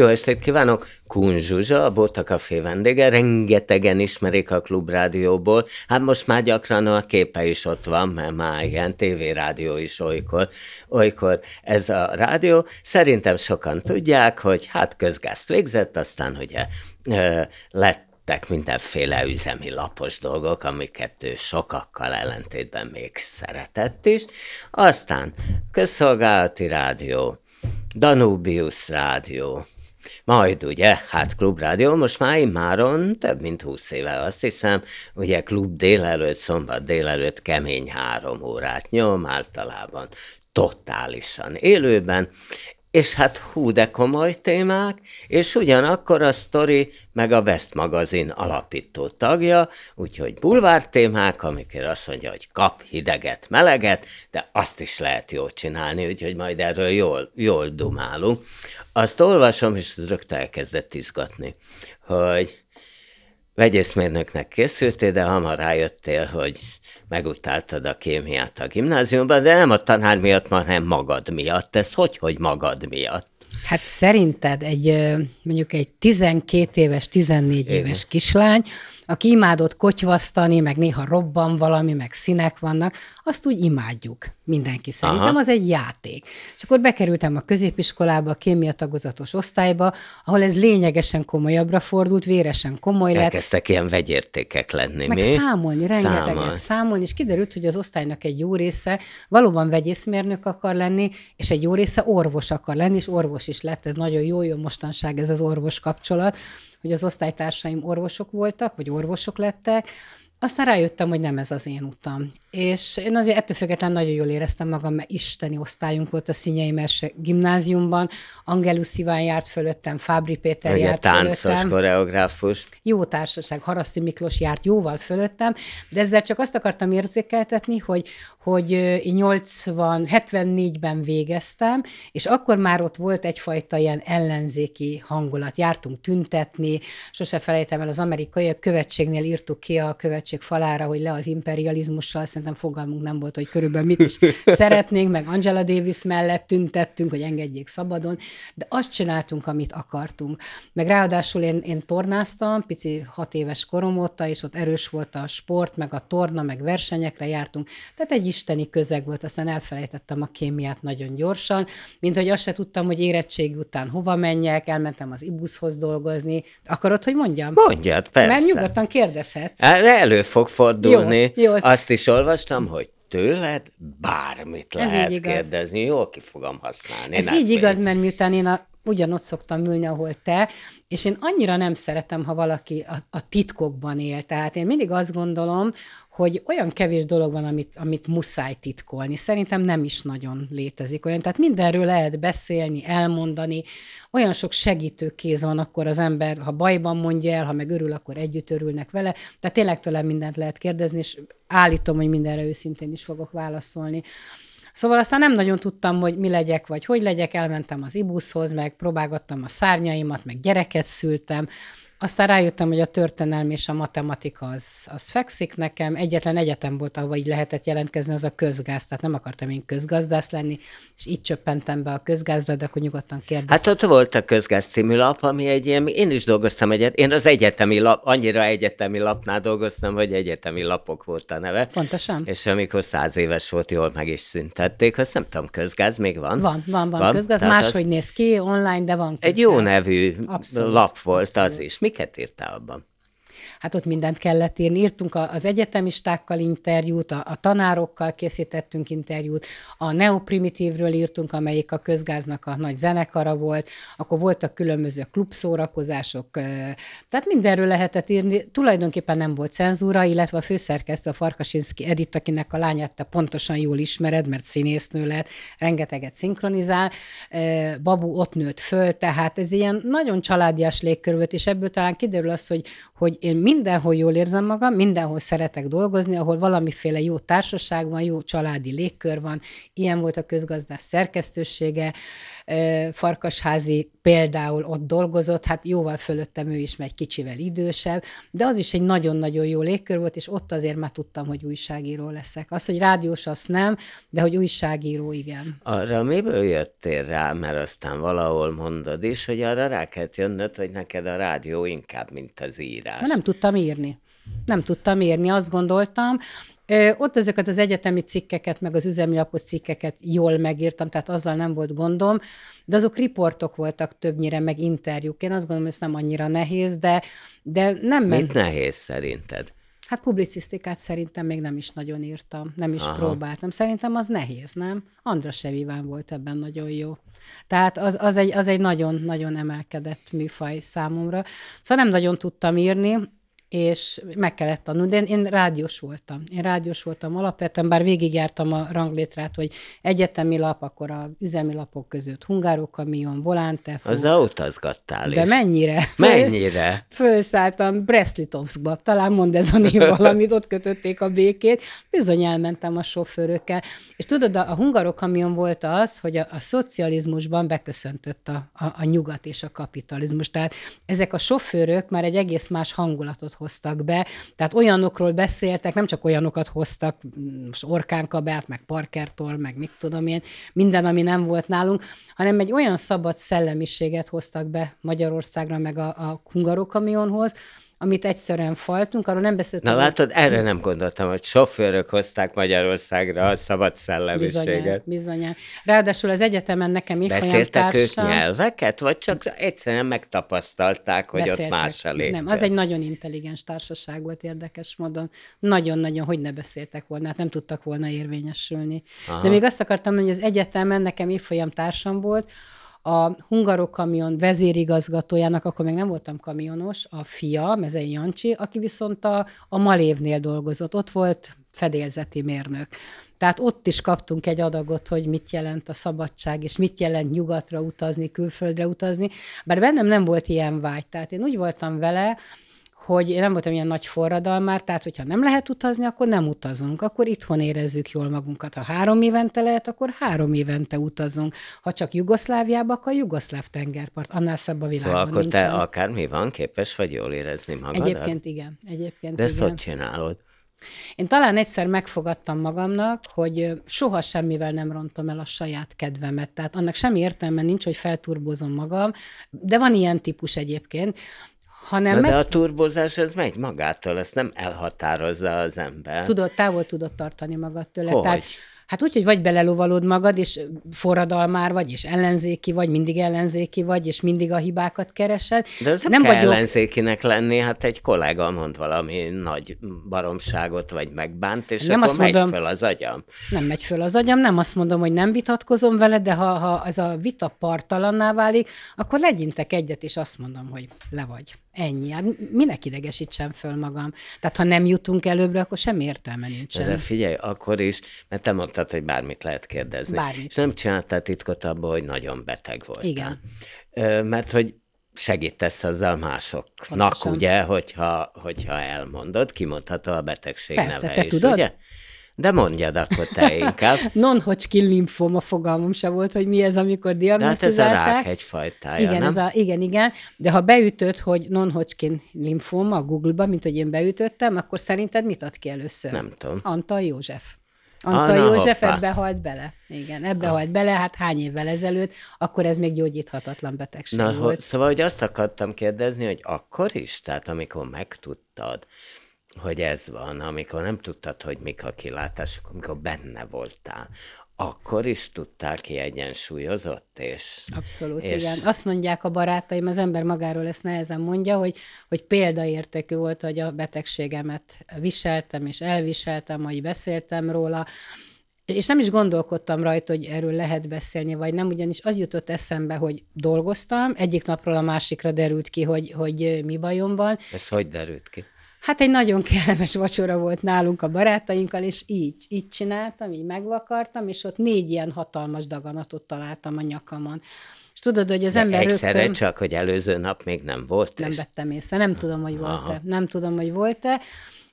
Jó estét kívánok! Kun Zsuzsa, a Borta Café vendége, rengetegen ismerik a klubrádióból, hát most már gyakran a képe is ott van, mert már ilyen tévérádió is olykor. Olykor ez a rádió, szerintem sokan tudják, hogy hát közgázt végzett, aztán ugye ö, lett lettek mindenféle üzemi lapos dolgok, amiket ő sokakkal ellentétben még szeretett is. Aztán közszolgálati rádió, Danubius rádió, majd ugye, hát Klubrádió most már máron több mint húsz éve, azt hiszem, ugye klub délelőtt, szombat délelőtt kemény három órát nyom általában totálisan élőben, és hát hú, de komoly témák, és ugyanakkor a Story meg a Best magazin alapító tagja, úgyhogy bulvár témák, amikor azt mondja, hogy kap hideget, meleget, de azt is lehet jól csinálni, úgyhogy majd erről jól, jól dumálunk. Azt olvasom, és rögtön elkezdett izgatni, hogy vegyészmérnöknek készültél, de hamar rájöttél, hogy megutáltad a kémiát a gimnáziumban, de nem a tanár miatt, hanem magad miatt. Ez hogy, hogy magad miatt? Hát szerinted egy mondjuk egy 12 éves, 14 Én. éves kislány, aki imádott kotyvasztani, meg néha robban valami, meg színek vannak, azt úgy imádjuk mindenki szerintem, Aha. az egy játék. És akkor bekerültem a középiskolába, a kémia tagozatos osztályba, ahol ez lényegesen komolyabbra fordult, véresen komoly lett. Elkezdtek ilyen vegyértékek lenni, Meg mi? számolni, rengeteget Számol. számolni, és kiderült, hogy az osztálynak egy jó része valóban vegyészmérnök akar lenni, és egy jó része orvos akar lenni, és orvosi is lett, ez nagyon jó jó mostanság ez az orvos kapcsolat, hogy az osztálytársaim orvosok voltak, vagy orvosok lettek, aztán rájöttem, hogy nem ez az én utam. És én azért ettől függetlenül nagyon jól éreztem magam, mert isteni osztályunk volt a Színjei Merse gimnáziumban, Angelus Iván járt fölöttem, Fábri Péter Ugye járt táncos fölöttem. koreográfus. Jó társaság, Haraszti Miklós járt jóval fölöttem, de ezzel csak azt akartam érzékeltetni, hogy, hogy 80, 74-ben végeztem, és akkor már ott volt egyfajta ilyen ellenzéki hangulat. Jártunk tüntetni, sose felejtem el az amerikai követségnél írtuk ki a követség falára, hogy le az imperializmussal, szerintem fogalmunk nem volt, hogy körülbelül mit is szeretnénk, meg Angela Davis mellett tüntettünk, hogy engedjék szabadon, de azt csináltunk, amit akartunk. Meg ráadásul én, én tornáztam, pici hat éves korom óta, és ott erős volt a sport, meg a torna, meg versenyekre jártunk, tehát egy isteni közeg volt, aztán elfelejtettem a kémiát nagyon gyorsan, mint hogy azt se tudtam, hogy érettség után hova menjek, elmentem az ibuszhoz dolgozni. Akarod, hogy mondjam? Mondjad, persze. Mert nyugodtan kérdezhetsz. Hát, elő fog fordulni. Jó, jó. Azt is olvas olvastam, hogy tőled bármit Ez lehet kérdezni, jól ki fogom használni. Ez így igaz, mert miután én a, ugyanott szoktam ülni, ahol te, és én annyira nem szeretem, ha valaki a, a titkokban él. Tehát én mindig azt gondolom, hogy olyan kevés dolog van, amit, amit muszáj titkolni. Szerintem nem is nagyon létezik olyan. Tehát mindenről lehet beszélni, elmondani. Olyan sok segítőkéz van akkor az ember, ha bajban mondja el, ha meg örül, akkor együtt örülnek vele. Tehát tényleg tőlem mindent lehet kérdezni, és állítom, hogy mindenre őszintén is fogok válaszolni. Szóval aztán nem nagyon tudtam, hogy mi legyek, vagy hogy legyek, elmentem az ibuszhoz, meg próbálgattam a szárnyaimat, meg gyereket szültem, aztán rájöttem, hogy a történelmi és a matematika az, az fekszik nekem. Egyetlen egyetem volt, ahova így lehetett jelentkezni, az a közgáz, tehát nem akartam én közgazdász lenni, és így csöppentem be a közgázra, de akkor nyugodtan kérdeztem. Hát ott volt a közgáz című lap, ami egy ilyen, én is dolgoztam egyet, én az egyetemi lap, annyira egyetemi lapnál dolgoztam, hogy egyetemi lapok volt a neve. Pontosan. És amikor száz éves volt, jól meg is szüntették, azt nem tudom, közgáz még van? Van, van, van, van közgáz, máshogy az... néz ki, online, de van közgáz. Egy jó nevű Abszolút. lap volt Abszolút. az is. Mi miket írtál abban? hát ott mindent kellett írni. Írtunk az egyetemistákkal interjút, a, a tanárokkal készítettünk interjút, a neoprimitívről írtunk, amelyik a közgáznak a nagy zenekara volt, akkor voltak különböző klubszórakozások, tehát mindenről lehetett írni. Tulajdonképpen nem volt cenzúra, illetve a főszerkesztő, a Farkasinski Edith, akinek a lányát te pontosan jól ismered, mert színésznő lett, rengeteget szinkronizál, Babu ott nőtt föl, tehát ez ilyen nagyon családias légkör volt, és ebből talán kiderül az, hogy, hogy én mindenhol jól érzem magam, mindenhol szeretek dolgozni, ahol valamiféle jó társaság van, jó családi légkör van. Ilyen volt a közgazdás szerkesztősége, farkasházi például ott dolgozott, hát jóval fölöttem ő is, meg kicsivel idősebb, de az is egy nagyon-nagyon jó légkör volt, és ott azért már tudtam, hogy újságíró leszek. Az, hogy rádiós, azt nem, de hogy újságíró, igen. Arra miből jöttél rá, mert aztán valahol mondod is, hogy arra rá kellett jönnöd, hogy neked a rádió inkább, mint az írás. Már nem tudtam írni. Nem tudtam írni, azt gondoltam, ott ezeket az egyetemi cikkeket, meg az üzemlapos cikkeket jól megírtam, tehát azzal nem volt gondom, de azok riportok voltak többnyire, meg interjúk. Én azt gondolom, hogy ez nem annyira nehéz, de, de nem... Mint mit nehéz szerinted? Hát publicisztikát szerintem még nem is nagyon írtam, nem is Aha. próbáltam. Szerintem az nehéz, nem? Andra Seviván volt ebben nagyon jó. Tehát az, az egy nagyon-nagyon az emelkedett műfaj számomra. Szóval nem nagyon tudtam írni, és meg kellett tanulni. De én, én rádiós voltam. Én rádiós voltam alapvetően, bár végigjártam a ranglétrát, hogy egyetemi lap, akkor a üzemi lapok között hungárókamion, volántefú. Az utazgattál De is. mennyire? Mennyire? Fölszálltam Breslitovskba, talán mond ez a név valamit, ott kötötték a békét, bizony elmentem a sofőrökkel. És tudod, a, a hungarokamion volt az, hogy a, a szocializmusban beköszöntött a, a, a nyugat és a kapitalizmus. Tehát ezek a sofőrök már egy egész más hangulatot hoztak be. Tehát olyanokról beszéltek, nem csak olyanokat hoztak, most orkánkabelt, meg parkertól, meg mit tudom én, minden, ami nem volt nálunk, hanem egy olyan szabad szellemiséget hoztak be Magyarországra, meg a, a hungarokamiónhoz, amit egyszerűen faltunk, arról nem beszéltünk. Na látod, az... erre nem gondoltam, hogy sofőrök hozták Magyarországra a szabad szellemiséget. Bizonyán, bizonyán. Ráadásul az egyetemen nekem Beszéltek ők nyelveket, vagy csak egyszerűen megtapasztalták, hogy Beszéltek. ott más a Nem, az egy nagyon intelligens társaság volt érdekes módon. Nagyon-nagyon, hogy ne beszéltek volna, hát nem tudtak volna érvényesülni. Aha. De még azt akartam mondani, hogy az egyetemen nekem évfolyam társam volt, a Hungarok kamion vezérigazgatójának, akkor még nem voltam kamionos, a fia, Mezei Jancsi, aki viszont a, a Malévnél dolgozott, ott volt fedélzeti mérnök. Tehát ott is kaptunk egy adagot, hogy mit jelent a szabadság, és mit jelent nyugatra utazni, külföldre utazni, bár bennem nem volt ilyen vágy. Tehát én úgy voltam vele, hogy nem voltam ilyen nagy forradalmár, tehát hogyha nem lehet utazni, akkor nem utazunk, akkor itthon érezzük jól magunkat. Ha három évente lehet, akkor három évente utazunk. Ha csak Jugoszláviába, akkor Jugoszláv tengerpart, annál szebb a világon Szóval akkor nincsen. te akármi van, képes vagy jól érezni magadat? Egyébként igen. Egyébként De ezt igen. ott csinálod? Én talán egyszer megfogadtam magamnak, hogy soha semmivel nem rontom el a saját kedvemet. Tehát annak semmi értelme nincs, hogy felturbozom magam, de van ilyen típus egyébként. Hanem Na meg... de a turbozás ez megy magától, ezt nem elhatározza az ember. Tudod, távol tudod tartani magad tőle. Hogy? Tehát Hát úgy, hogy vagy belelovalod magad, és forradalmár vagy, és ellenzéki vagy, mindig ellenzéki vagy, és mindig a hibákat keresed. De ez nem, nem kell vagyok... ellenzékinek lenni, hát egy kollega mond valami nagy baromságot, vagy megbánt, és nem akkor azt megy mondom, föl az agyam. Nem megy föl az agyam, nem azt mondom, hogy nem vitatkozom vele, de ha, ha ez a vita partalanná válik, akkor legyintek egyet, és azt mondom, hogy le vagy. Ennyi. Hát minek idegesítsem föl magam? Tehát ha nem jutunk előbbre, akkor sem értelme nincsen. De figyelj, akkor is, mert te mondtad, hogy bármit lehet kérdezni. Bármit. És nem csináltál titkot abból, hogy nagyon beteg voltál. Igen. Mert hogy segítesz azzal másoknak, Pontosan. ugye, hogyha, hogyha elmondod, kimondható a betegség Persze, neve te is, tudod? ugye? De mondjad akkor te inkább. Non-Hodgkin linfoma fogalmam se volt, hogy mi ez, amikor diagnosztizálták. De hát ez a rák egyfajtája, igen, nem? Ez a, igen, igen. De ha beütött, hogy non-Hodgkin linfoma a Google-ba, mint hogy én beütöttem, akkor szerinted mit ad ki először? Nem tudom. Antal József. Ah, Antal ah, József hoppá. ebbe halt bele. Igen, ebbe ah. halt bele, hát hány évvel ezelőtt, akkor ez még gyógyíthatatlan betegség na, volt. Ho, szóval, hogy azt akartam kérdezni, hogy akkor is, tehát amikor megtudtad, hogy ez van, amikor nem tudtad, hogy mik a kilátások, amikor benne voltál, akkor is tudtál kiegyensúlyozott, és... Abszolút, és... igen. Azt mondják a barátaim, az ember magáról ezt nehezen mondja, hogy, hogy példaértékű volt, hogy a betegségemet viseltem, és elviseltem, hogy beszéltem róla, és nem is gondolkodtam rajta, hogy erről lehet beszélni, vagy nem, ugyanis az jutott eszembe, hogy dolgoztam, egyik napról a másikra derült ki, hogy, hogy mi bajom van. Ez hogy derült ki? Hát egy nagyon kellemes vacsora volt nálunk a barátainkkal, és így, így csináltam, így megvakartam, és ott négy ilyen hatalmas daganatot találtam a nyakamon. És tudod, hogy az De ember egyszerre rögtön... csak, hogy előző nap még nem volt. Nem és... vettem észre, nem tudom, hogy volt-e. Nem tudom, hogy volt-e.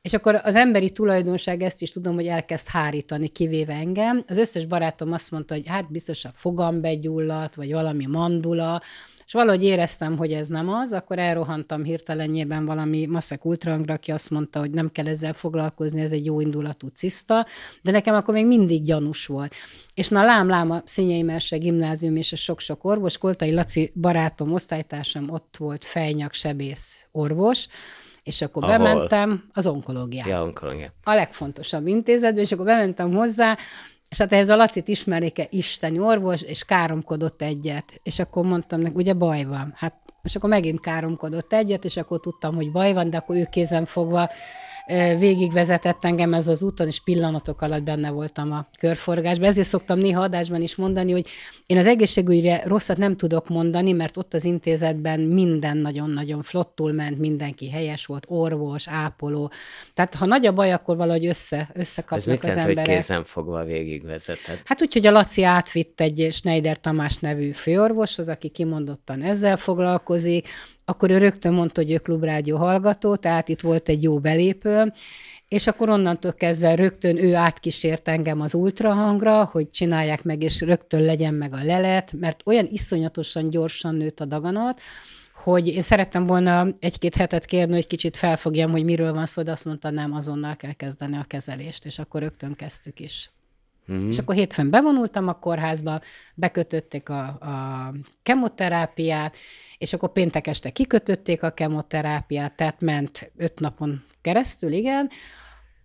És akkor az emberi tulajdonság ezt is tudom, hogy elkezd hárítani, kivéve engem. Az összes barátom azt mondta, hogy hát biztos a fogam begyulladt, vagy valami mandula, és valahogy éreztem, hogy ez nem az, akkor elrohantam hirtelenjében valami maszek ultrangra, aki azt mondta, hogy nem kell ezzel foglalkozni, ez egy jó indulatú ciszta, de nekem akkor még mindig gyanús volt. És na lám, lám a Színjei Merse gimnázium és a sok-sok orvos, Koltai Laci barátom, osztálytársam ott volt fejnyaksebész orvos, és akkor Ahol? bementem az onkológiába. Ja, onkológia. A legfontosabb intézetbe, és akkor bementem hozzá, és hát ehhez a Lacit ismerik-e Isten orvos, és káromkodott egyet. És akkor mondtam neki, ugye baj van. Hát és akkor megint káromkodott egyet, és akkor tudtam, hogy baj van, de akkor ő kézen fogva végigvezetett engem ez az úton, és pillanatok alatt benne voltam a körforgásban. Ezért szoktam néha adásban is mondani, hogy én az egészségügyre rosszat nem tudok mondani, mert ott az intézetben minden nagyon-nagyon flottul ment, mindenki helyes volt, orvos, ápoló. Tehát ha nagy a baj, akkor valahogy össze, összekapnak Ez az jelent, emberek. Ez kézen fogva végigvezetett? Hát úgy, hogy a Laci átvitt egy Schneider Tamás nevű főorvoshoz, aki kimondottan ezzel foglalkozik, akkor ő rögtön mondta, hogy ő klubrádió hallgató, tehát itt volt egy jó belépő, és akkor onnantól kezdve rögtön ő átkísért engem az ultrahangra, hogy csinálják meg, és rögtön legyen meg a lelet, mert olyan iszonyatosan gyorsan nőtt a daganat, hogy én szerettem volna egy-két hetet kérni, hogy kicsit felfogjam, hogy miről van szó, de azt mondta, nem, azonnal kell kezdeni a kezelést, és akkor rögtön kezdtük is. Uh-huh. És akkor hétfőn bevonultam a kórházba, bekötötték a, a kemoterápiát, és akkor péntek este kikötötték a kemoterápiát, tehát ment öt napon keresztül, igen,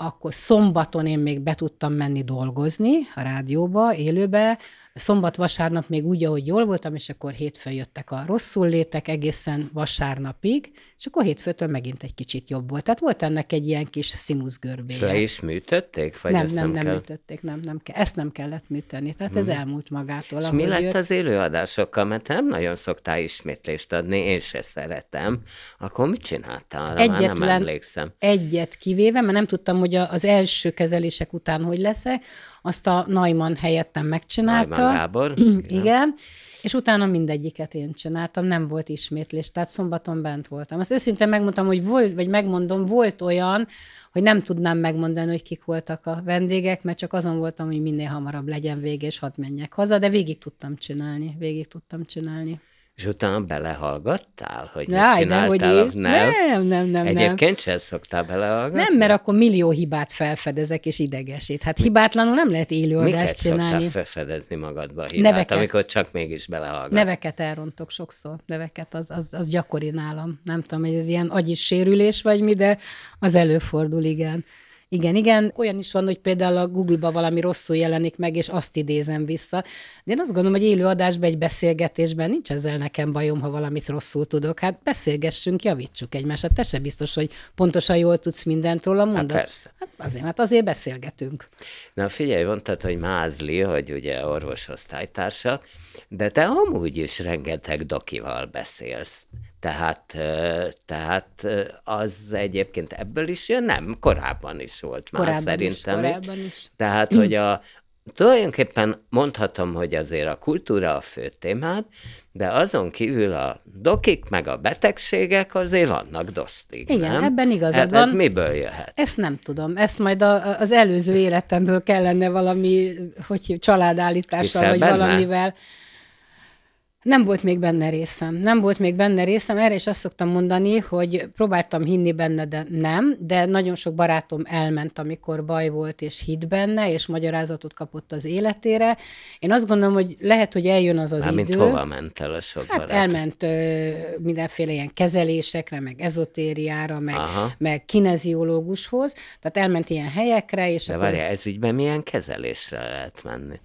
akkor szombaton én még be tudtam menni dolgozni a rádióba, élőbe, szombat, vasárnap még úgy, ahogy jól voltam, és akkor hétfő jöttek a rosszul létek egészen vasárnapig, és akkor hétfőtől megint egy kicsit jobb volt. Tehát volt ennek egy ilyen kis színuszgörbé. És le is műtötték? Vagy nem, ezt nem, nem, kell... nem műtötték, nem, nem kell. Ezt nem kellett műteni, tehát hmm. ez mhm. elmúlt magától. És mi lett jött... az élőadásokkal? Mert nem nagyon szoktál ismétlést adni, én se szeretem. Akkor mit csináltál? Arra Egyetlen, már nem emlékszem. Egyet kivéve, mert nem tudtam, hogy hogy az első kezelések után hogy leszek, azt a Naiman helyettem megcsinálta. Naiman Gábor. Igen. Igen. És utána mindegyiket én csináltam, nem volt ismétlés, tehát szombaton bent voltam. Azt őszintén megmondtam, hogy volt, vagy megmondom, volt olyan, hogy nem tudnám megmondani, hogy kik voltak a vendégek, mert csak azon voltam, hogy minél hamarabb legyen vége, és hadd menjek haza, de végig tudtam csinálni, végig tudtam csinálni és utána belehallgattál, hogy mit Jaj, csináltál? Nem, hogy nem. nem, nem, nem. Egyébként nem. sem szoktál belehallgatni? Nem, mert akkor millió hibát felfedezek és idegesít. Hát Mi? hibátlanul nem lehet élőadást csinálni. Miket felfedezni magadba hibát, neveket. amikor csak mégis belehallgatsz? Neveket elrontok sokszor. Neveket, az, az, az gyakori nálam. Nem tudom, hogy ez ilyen agyis sérülés vagy mi, de az előfordul, igen. Igen, igen. Olyan is van, hogy például a Google-ba valami rosszul jelenik meg, és azt idézem vissza. De én azt gondolom, hogy adásban, egy beszélgetésben nincs ezzel nekem bajom, ha valamit rosszul tudok. Hát beszélgessünk, javítsuk egymást. Hát te se biztos, hogy pontosan jól tudsz mindent róla mondani. Hát, persze. hát azért, hát azért beszélgetünk. Na figyelj, mondtad, hogy Mázli, hogy ugye orvos osztálytársa, de te amúgy is rengeteg dokival beszélsz. Tehát, tehát az egyébként ebből is jön? Nem, korábban is volt korábban már szerintem is. Korábban is. is. Tehát, hogy a, tulajdonképpen mondhatom, hogy azért a kultúra a fő témád, de azon kívül a dokik meg a betegségek azért vannak dosztig, Igen, nem? ebben igazad e, van. Ez miből jöhet? Ezt nem tudom. Ezt majd a, az előző életemből kellene valami, hogy családállítással, Hiszel vagy benne? valamivel nem volt még benne részem. Nem volt még benne részem. Erre is azt szoktam mondani, hogy próbáltam hinni benne, de nem, de nagyon sok barátom elment, amikor baj volt, és hit benne, és magyarázatot kapott az életére. Én azt gondolom, hogy lehet, hogy eljön az az Mármint idő. hova ment el a sok hát Elment ö, mindenféle ilyen kezelésekre, meg ezotériára, meg, meg kineziológushoz. Tehát elment ilyen helyekre. És de akkor... várjál, ez ügyben milyen kezelésre lehet menni?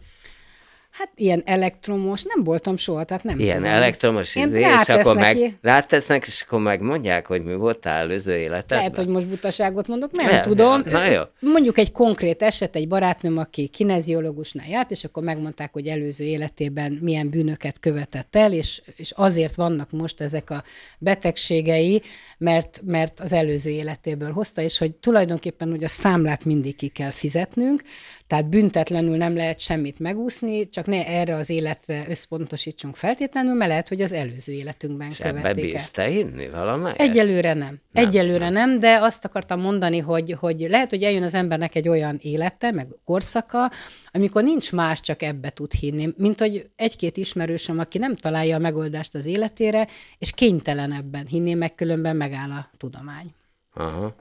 Hát ilyen elektromos, nem voltam soha, tehát nem Ilyen tudom. elektromos izé, és akkor meg rátesznek, és akkor meg mondják, hogy mi voltál előző életedben. Lehet, hogy most butaságot mondok, nem, nem tudom. Nem. Na jó. Mondjuk egy konkrét eset, egy barátnőm, aki kineziológusnál járt, és akkor megmondták, hogy előző életében milyen bűnöket követett el, és, és azért vannak most ezek a betegségei, mert, mert az előző életéből hozta, és hogy tulajdonképpen hogy a számlát mindig ki kell fizetnünk, tehát büntetlenül nem lehet semmit megúszni, csak ne erre az életre összpontosítsunk feltétlenül, mert lehet, hogy az előző életünkben És követik ebbe bírsz te hinni valamelyet? Egyelőre nem. nem Egyelőre nem. nem, de azt akartam mondani, hogy, hogy lehet, hogy eljön az embernek egy olyan élete, meg korszaka, amikor nincs más, csak ebbe tud hinni, mint hogy egy-két ismerősöm, aki nem találja a megoldást az életére, és kénytelen ebben hinni, meg különben megáll a tudomány. Aha.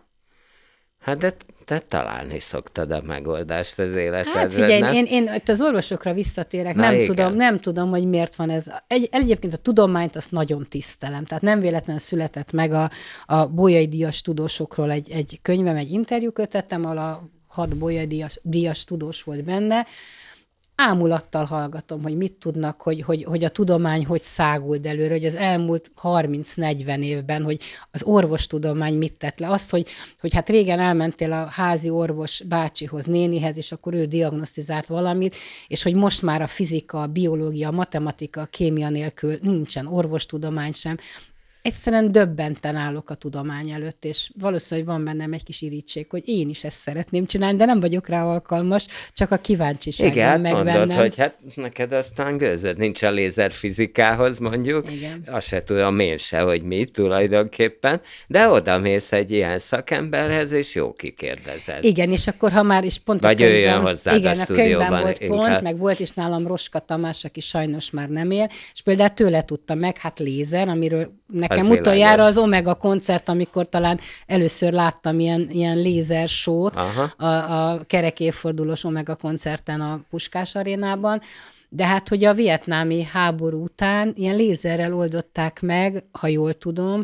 Hát de te találni szoktad a megoldást az életedre. Hát figyelj, nem? én, én itt az orvosokra visszatérek, Na nem igen. tudom, nem tudom, hogy miért van ez. Egy, egyébként a tudományt azt nagyon tisztelem, tehát nem véletlen született meg a, a Bolyai Díjas tudósokról egy, egy könyvem, egy interjú kötettem, ahol a hat Bolyai Díjas, Díjas tudós volt benne, ámulattal hallgatom, hogy mit tudnak, hogy, hogy, hogy a tudomány hogy száguld előre, hogy az elmúlt 30-40 évben, hogy az orvostudomány mit tett le. Az, hogy, hogy hát régen elmentél a házi orvos bácsihoz, nénihez, és akkor ő diagnosztizált valamit, és hogy most már a fizika, a biológia, a matematika, a kémia nélkül nincsen orvostudomány sem, egyszerűen döbbenten állok a tudomány előtt, és valószínűleg van bennem egy kis irítség, hogy én is ezt szeretném csinálni, de nem vagyok rá alkalmas, csak a kíváncsiság Igen, hát meg mondod, bennem. hogy hát neked aztán gőzöd nincs a lézerfizikához mondjuk, Igen. azt se tudom én se, hogy mi tulajdonképpen, de oda mész egy ilyen szakemberhez, és jó kikérdezed. Igen, és akkor ha már is pont Vagy a könyvben, jöjjön hozzá igen, a, a könyvben volt inkább. pont, meg volt is nálam Roska Tamás, aki sajnos már nem él, és például tőle tudta meg, hát lézer, amiről nekem nekem utoljára az Omega koncert, amikor talán először láttam ilyen, ilyen lézersót a, a kerek évfordulós Omega koncerten a Puskás arénában, de hát, hogy a vietnámi háború után ilyen lézerrel oldották meg, ha jól tudom,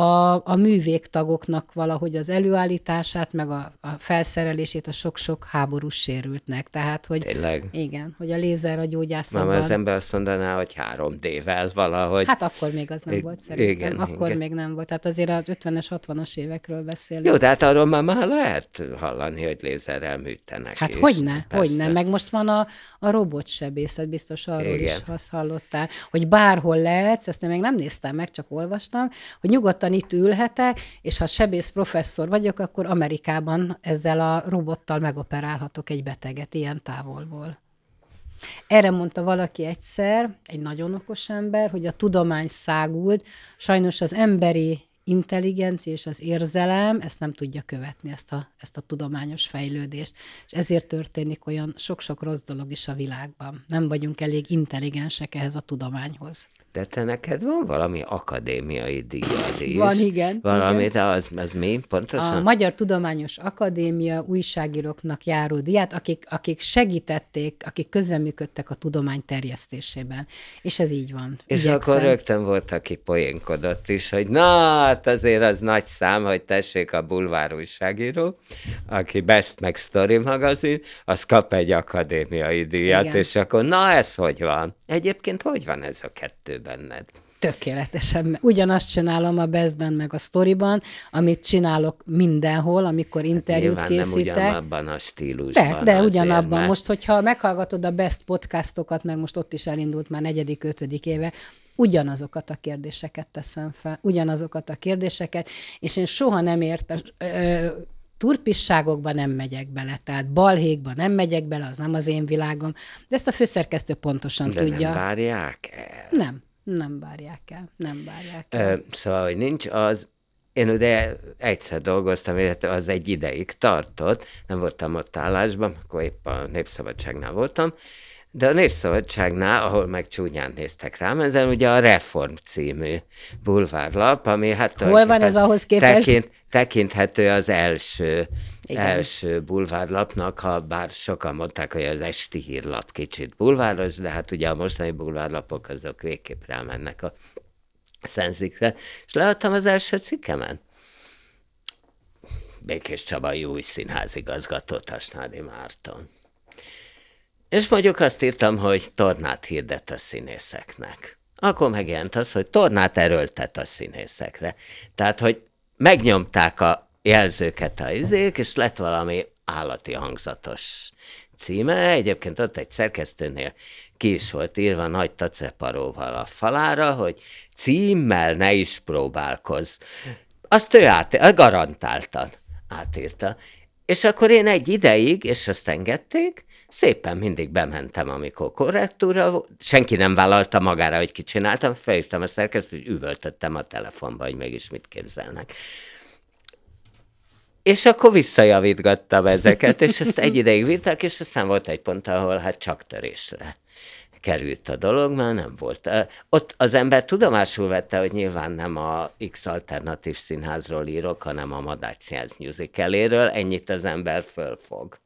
a, a művégtagoknak valahogy az előállítását, meg a, a felszerelését a sok-sok háborús sérültnek. Tehát, hogy Tényleg? Igen, hogy a lézer a gyógyászatban... mert az ember azt mondaná, hogy 3D-vel valahogy. Hát akkor még az nem volt szerintem. Igen, akkor igen. még nem volt. Tehát azért az 50-es, 60-as évekről beszélünk. Jó, de hát arról már, már lehet hallani, hogy lézerrel műtenek. Hát is. hogyne, Persze. hogyne. Meg most van a, a robotsebészet, biztos arról igen. is azt hallottál, hogy bárhol lehetsz, ezt én még nem néztem meg, csak olvastam, hogy nyugodtan nyugodtan itt ülhetek, és ha sebész professzor vagyok, akkor Amerikában ezzel a robottal megoperálhatok egy beteget ilyen távolból. Erre mondta valaki egyszer, egy nagyon okos ember, hogy a tudomány száguld, sajnos az emberi intelligencia és az érzelem ezt nem tudja követni, ezt a, ezt a tudományos fejlődést. És ezért történik olyan sok-sok rossz dolog is a világban. Nem vagyunk elég intelligensek ehhez a tudományhoz. De te neked van valami akadémiai díjad is. Van, igen. Valami, igen. de az, az mi pontosan? A Magyar Tudományos Akadémia újságíróknak járó díját, akik, akik segítették, akik közreműködtek a tudomány terjesztésében. És ez így van. És Igyekszem. akkor rögtön volt, aki poénkodott is, hogy na, hát azért az nagy szám, hogy tessék a bulvár újságíró, aki Best meg Story magazin, az kap egy akadémiai díjat, Igen. és akkor na ez hogy van? Egyébként hogy van ez a kettő benned? tökéletesen. Ugyanazt csinálom a Bestben meg a Storyban, amit csinálok mindenhol, amikor hát interjút készítek. nem ugyanabban a stílusban. De, de ugyanabban. Mert... Most, hogyha meghallgatod a Best podcastokat, mert most ott is elindult már negyedik, ötödik éve, ugyanazokat a kérdéseket teszem fel, ugyanazokat a kérdéseket, és én soha nem értem, ö, turpisságokba nem megyek bele, tehát balhékba nem megyek bele, az nem az én világom, de ezt a főszerkesztő pontosan de tudja. nem várják el? Nem, nem várják el, nem várják el. Ö, szóval, hogy nincs az, én ugye egyszer dolgoztam, illetve az egy ideig tartott, nem voltam ott állásban, akkor épp a Népszabadságnál voltam, de a Népszabadságnál, ahol meg csúnyán néztek rám, ezen ugye a Reform című bulvárlap, ami hát... Hol van ez ahhoz képest? Tekint, tekinthető az első, Igen. első bulvárlapnak, ha bár sokan mondták, hogy az esti hírlap kicsit bulváros, de hát ugye a mostani bulvárlapok azok végképp rámennek a szenzikre. És leadtam az első cikkemen. Békés Csaba új színházigazgató Tasnádi Márton. És mondjuk azt írtam, hogy tornát hirdet a színészeknek. Akkor megjelent az, hogy tornát erőltet a színészekre. Tehát, hogy megnyomták a jelzőket a izék, és lett valami állati hangzatos címe. Egyébként ott egy szerkesztőnél ki is volt írva nagy taceparóval a falára, hogy címmel ne is próbálkozz. Azt ő át, garantáltan átírta. És akkor én egy ideig, és azt engedték, szépen mindig bementem, amikor korrektúra volt. Senki nem vállalta magára, hogy kicsináltam, felhívtam a szerkesztőt, hogy üvöltöttem a telefonba, hogy mégis mit képzelnek. És akkor visszajavítgattam ezeket, és ezt egy ideig vittek, és aztán volt egy pont, ahol hát csak törésre került a dolog, mert nem volt. Ott az ember tudomásul vette, hogy nyilván nem a X alternatív színházról írok, hanem a Madács Musical-éről. ennyit az ember fölfog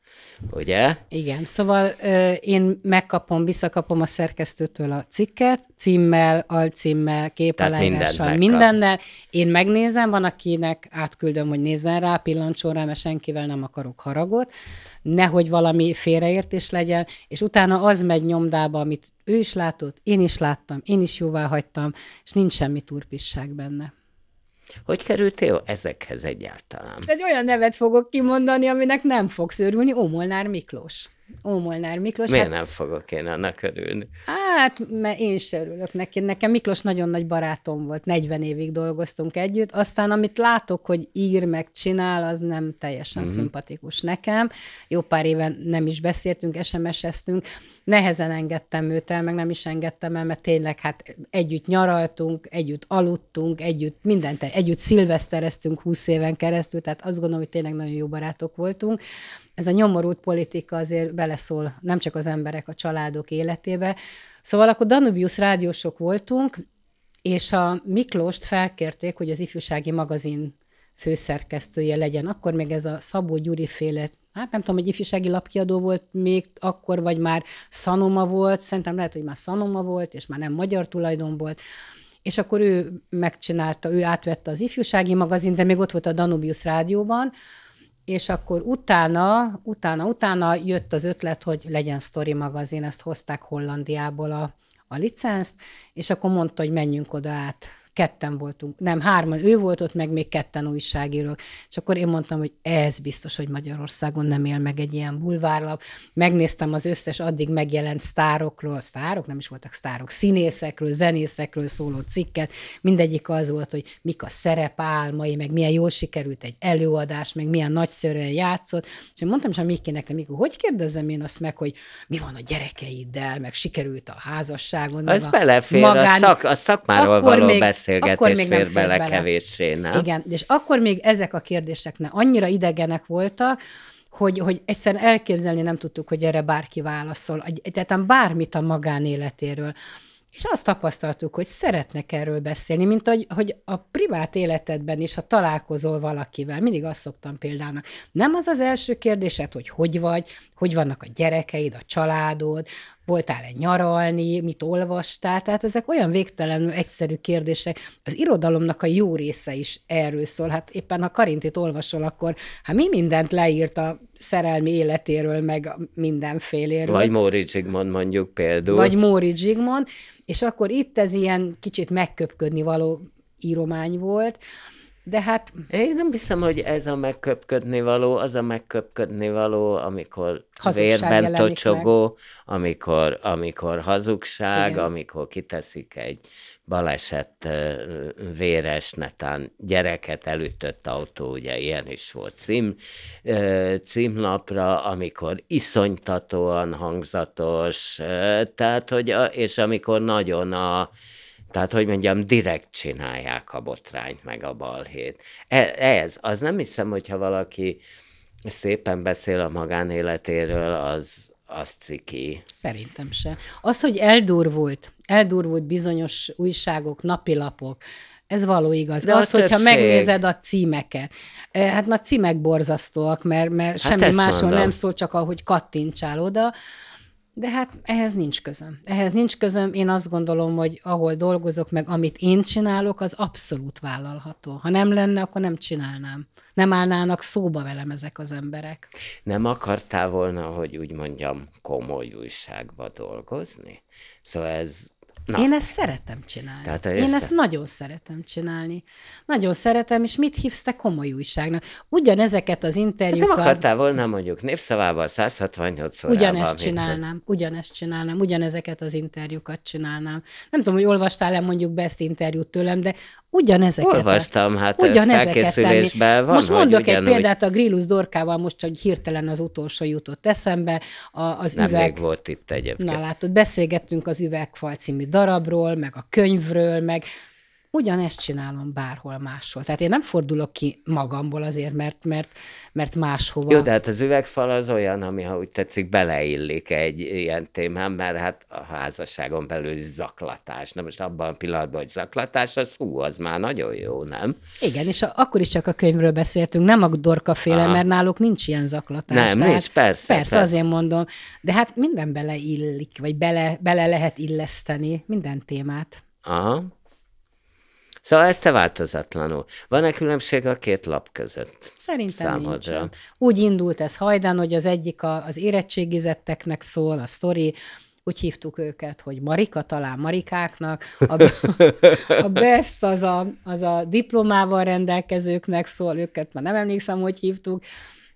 ugye? Igen, szóval ö, én megkapom, visszakapom a szerkesztőtől a cikket, címmel, alcímmel, képalányással, mindennel. Én megnézem, van akinek átküldöm, hogy nézzen rá, pillancson rá, mert senkivel nem akarok haragot, nehogy valami félreértés legyen, és utána az megy nyomdába, amit ő is látott, én is láttam, én is jóvá hagytam, és nincs semmi turpisság benne. Hogy kerültél ezekhez egyáltalán? Egy olyan nevet fogok kimondani, aminek nem fogsz örülni, Omolnár Miklós. Molnár Miklós. Miért hát, nem fogok én annak örülni? Hát, mert én se örülök neki. Nekem Miklós nagyon nagy barátom volt, 40 évig dolgoztunk együtt, aztán amit látok, hogy ír, meg csinál, az nem teljesen mm-hmm. szimpatikus nekem. Jó pár éven nem is beszéltünk, SMS-eztünk, nehezen engedtem őt el, meg nem is engedtem el, mert tényleg hát együtt nyaraltunk, együtt aludtunk, együtt mindent, együtt szilvesztereztünk 20 éven keresztül, tehát azt gondolom, hogy tényleg nagyon jó barátok voltunk, ez a nyomorult politika azért beleszól nem csak az emberek, a családok életébe. Szóval akkor Danubius rádiósok voltunk, és a Miklóst felkérték, hogy az ifjúsági magazin főszerkesztője legyen. Akkor még ez a Szabó Gyuri féle, hát nem tudom, egy ifjúsági lapkiadó volt még akkor, vagy már Szanoma volt, szerintem lehet, hogy már Szanoma volt, és már nem magyar tulajdon volt és akkor ő megcsinálta, ő átvette az ifjúsági magazin, de még ott volt a Danubius rádióban, és akkor utána, utána, utána jött az ötlet, hogy legyen Story magazin, ezt hozták Hollandiából a, a licenzt, és akkor mondta, hogy menjünk oda át ketten voltunk, nem, hárman ő volt ott, meg még ketten újságírók. És akkor én mondtam, hogy ez biztos, hogy Magyarországon nem él meg egy ilyen bulvárlap. Megnéztem az összes addig megjelent sztárokról, sztárok, nem is voltak sztárok, színészekről, zenészekről szóló cikket. Mindegyik az volt, hogy mik a szerepálmai, meg milyen jól sikerült egy előadás, meg milyen nagyszerűen játszott. És én mondtam is a Mikinek, Mikor, hogy kérdezem én azt meg, hogy mi van a gyerekeiddel, meg sikerült a házasságon. Az belefér, magán... a, szak, a szakmáról akkor való még, beszélgetés akkor még fér bele, bele kevéssé, nem? Igen, és akkor még ezek a kérdések ne annyira idegenek voltak, hogy, hogy egyszerűen elképzelni nem tudtuk, hogy erre bárki válaszol, tehát bármit a magánéletéről. És azt tapasztaltuk, hogy szeretnek erről beszélni, mint hogy, hogy a privát életedben is, ha találkozol valakivel, mindig azt szoktam példának. Nem az az első kérdésed, hogy hogy vagy, hogy vannak a gyerekeid, a családod, voltál-e nyaralni, mit olvastál, tehát ezek olyan végtelenül egyszerű kérdések. Az irodalomnak a jó része is erről szól. Hát éppen ha Karintit olvasol, akkor hát mi mindent leírt a szerelmi életéről, meg mindenféléről. Vagy Móri Zsigmond mondjuk például. Vagy Móri Zsigmond, és akkor itt ez ilyen kicsit megköpködni való íromány volt, de hát... Én nem hiszem, hogy ez a megköpködni való, az a megköpködni való, amikor hazugság vérben tocsogó, meg. amikor, amikor hazugság, Igen. amikor kiteszik egy baleset véres, netán gyereket elütött autó, ugye ilyen is volt cím, címlapra, amikor iszonytatóan hangzatos, tehát hogy, a, és amikor nagyon a tehát, hogy mondjam, direkt csinálják a botrányt, meg a balhét. E, ez, az nem hiszem, hogyha valaki szépen beszél a magánéletéről, az, az ciki. Szerintem se. Az, hogy eldurvult, eldurvult bizonyos újságok, napilapok, ez való igaz. De az, hogyha megnézed a címeket. Eh, hát na, címek borzasztóak, mert, mert hát semmi máson mondom. nem szól, csak ahogy kattintsál oda. De hát ehhez nincs közöm. Ehhez nincs közöm. Én azt gondolom, hogy ahol dolgozok, meg amit én csinálok, az abszolút vállalható. Ha nem lenne, akkor nem csinálnám. Nem állnának szóba velem ezek az emberek. Nem akartál volna, hogy úgy mondjam, komoly újságba dolgozni? Szóval ez Na. Én ezt szeretem csinálni. Tehát, Én össze... ezt nagyon szeretem csinálni. Nagyon szeretem, és mit hívsz te komoly újságnak? Ugyanezeket az interjúkat... Hát nem akartál volna mondjuk népszavával 168 órával. Ugyanezt csinálnám, mint... ugyanezt csinálnám, ugyanezeket az interjúkat csinálnám. Nem tudom, hogy olvastál-e mondjuk be ezt interjút tőlem, de Ugyanezeket. Olvastam, hát ugyanezeket felkészülésben van. Most mondok egy példát, a Grillus Dorkával most csak hirtelen az utolsó jutott eszembe. A, az Nem üveg... még volt itt egyébként. Na látod, beszélgettünk az Üvegfal című darabról, meg a könyvről, meg ugyanezt csinálom bárhol máshol. Tehát én nem fordulok ki magamból azért, mert, mert, mert máshova. Jó, de hát az üvegfal az olyan, ami, ha úgy tetszik, beleillik egy ilyen témán, mert hát a házasságon belül zaklatás. Na most abban a pillanatban, hogy zaklatás, az hú, az már nagyon jó, nem? Igen, és a, akkor is csak a könyvről beszéltünk, nem a dorka féle, Aha. mert náluk nincs ilyen zaklatás. Nem, tehát, nincs, persze. Persze, persze, azért mondom. De hát minden beleillik, vagy bele, bele lehet illeszteni minden témát. Aha. Szóval ez te változatlanul. Van-e különbség a két lap között? Szerintem Számodra. nincs. Úgy indult ez hajdan, hogy az egyik a, az érettségizetteknek szól, a sztori, úgy hívtuk őket, hogy Marika, talán Marikáknak, a, a BEST az a, az a diplomával rendelkezőknek szól, őket már nem emlékszem, hogy hívtuk,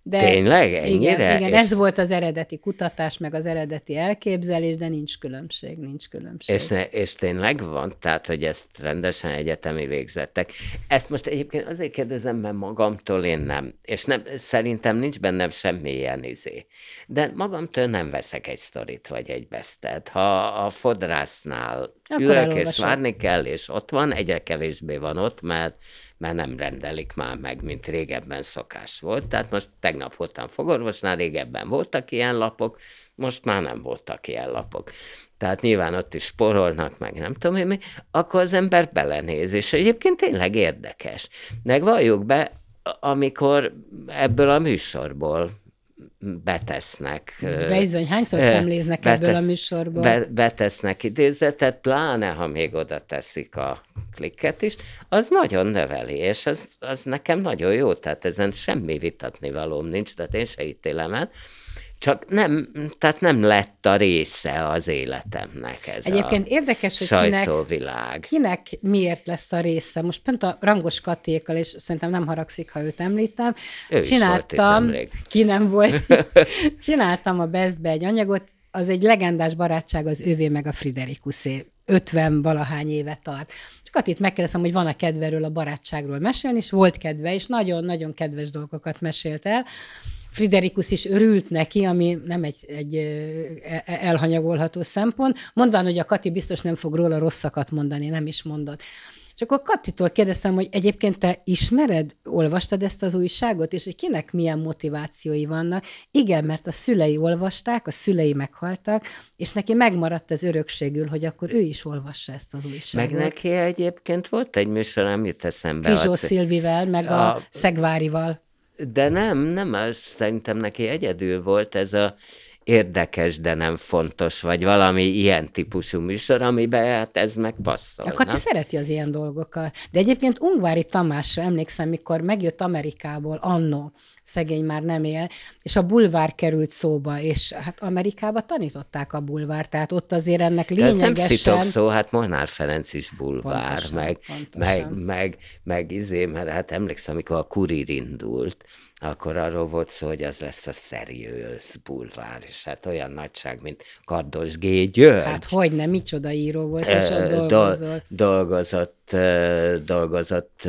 de Tényleg ennyire? Igen, igen és... ez volt az eredeti kutatás, meg az eredeti elképzelés, de nincs különbség, nincs különbség. És, ne, és tényleg van, tehát, hogy ezt rendesen egyetemi végzettek. Ezt most egyébként azért kérdezem, mert magamtól én nem, és nem, szerintem nincs bennem ilyen izé. De magamtól nem veszek egy sztorit vagy egy besztet. Ha a fodrásznál ülök, és várni kell, és ott van, egyre kevésbé van ott, mert mert nem rendelik már meg, mint régebben szokás volt. Tehát most tegnap voltam fogorvosnál, régebben voltak ilyen lapok, most már nem voltak ilyen lapok. Tehát nyilván ott is sporolnak, meg nem tudom én mi, akkor az ember belenéz, és egyébként tényleg érdekes. Meg valljuk be, amikor ebből a műsorból betesznek. Bizony, hányszor szemléznek betesz, ebből a műsorból? Be, betesznek idézetet, pláne, ha még oda teszik a klikket is, az nagyon növeli, és az, az nekem nagyon jó, tehát ezen semmi vitatni valóm nincs, tehát én se ítélem el. Csak nem, tehát nem lett a része az életemnek ez Egyébként a érdekes, hogy Kinek, kinek miért lesz a része. Most pont a Rangos Katékkal, és szerintem nem haragszik, ha őt említem, ő csináltam, ki nem volt, csináltam a Bestbe egy anyagot, az egy legendás barátság az ővé meg a Friderikusé. 50 valahány éve tart. Csak itt megkérdeztem, hogy van a kedveről a barátságról mesélni, és volt kedve, és nagyon-nagyon kedves dolgokat mesélt el. Friderikus is örült neki, ami nem egy, egy e, e, elhanyagolható szempont, mondván, hogy a Kati biztos nem fog róla rosszakat mondani, nem is mondott. És akkor Katitól kérdeztem, hogy egyébként te ismered, olvastad ezt az újságot, és hogy kinek milyen motivációi vannak. Igen, mert a szülei olvasták, a szülei meghaltak, és neki megmaradt az örökségül, hogy akkor ő is olvassa ezt az újságot. Meg neki egyébként volt egy műsor, amit eszembe. Kizsó Szilvivel, meg a, a Szegvárival de nem, nem az, szerintem neki egyedül volt ez a érdekes, de nem fontos, vagy valami ilyen típusú műsor, amiben hát ez meg passzol. Akkor te szereti az ilyen dolgokat. De egyébként Ungvári Tamásra emlékszem, mikor megjött Amerikából anno szegény már nem él, és a bulvár került szóba, és hát Amerikába tanították a bulvár, tehát ott azért ennek lényegesen... ez nem szó, hát Molnár Ferenc is bulvár, pontosan, meg, pontosan. meg, meg, meg izé, mert hát emlékszem, amikor a kurir indult, akkor arról volt szó, hogy az lesz a seriős bulvár, és hát olyan nagyság, mint Kardos G. György. Hát hogy nem, micsoda író volt, és ott dolgozott. dolgozott ott dolgozott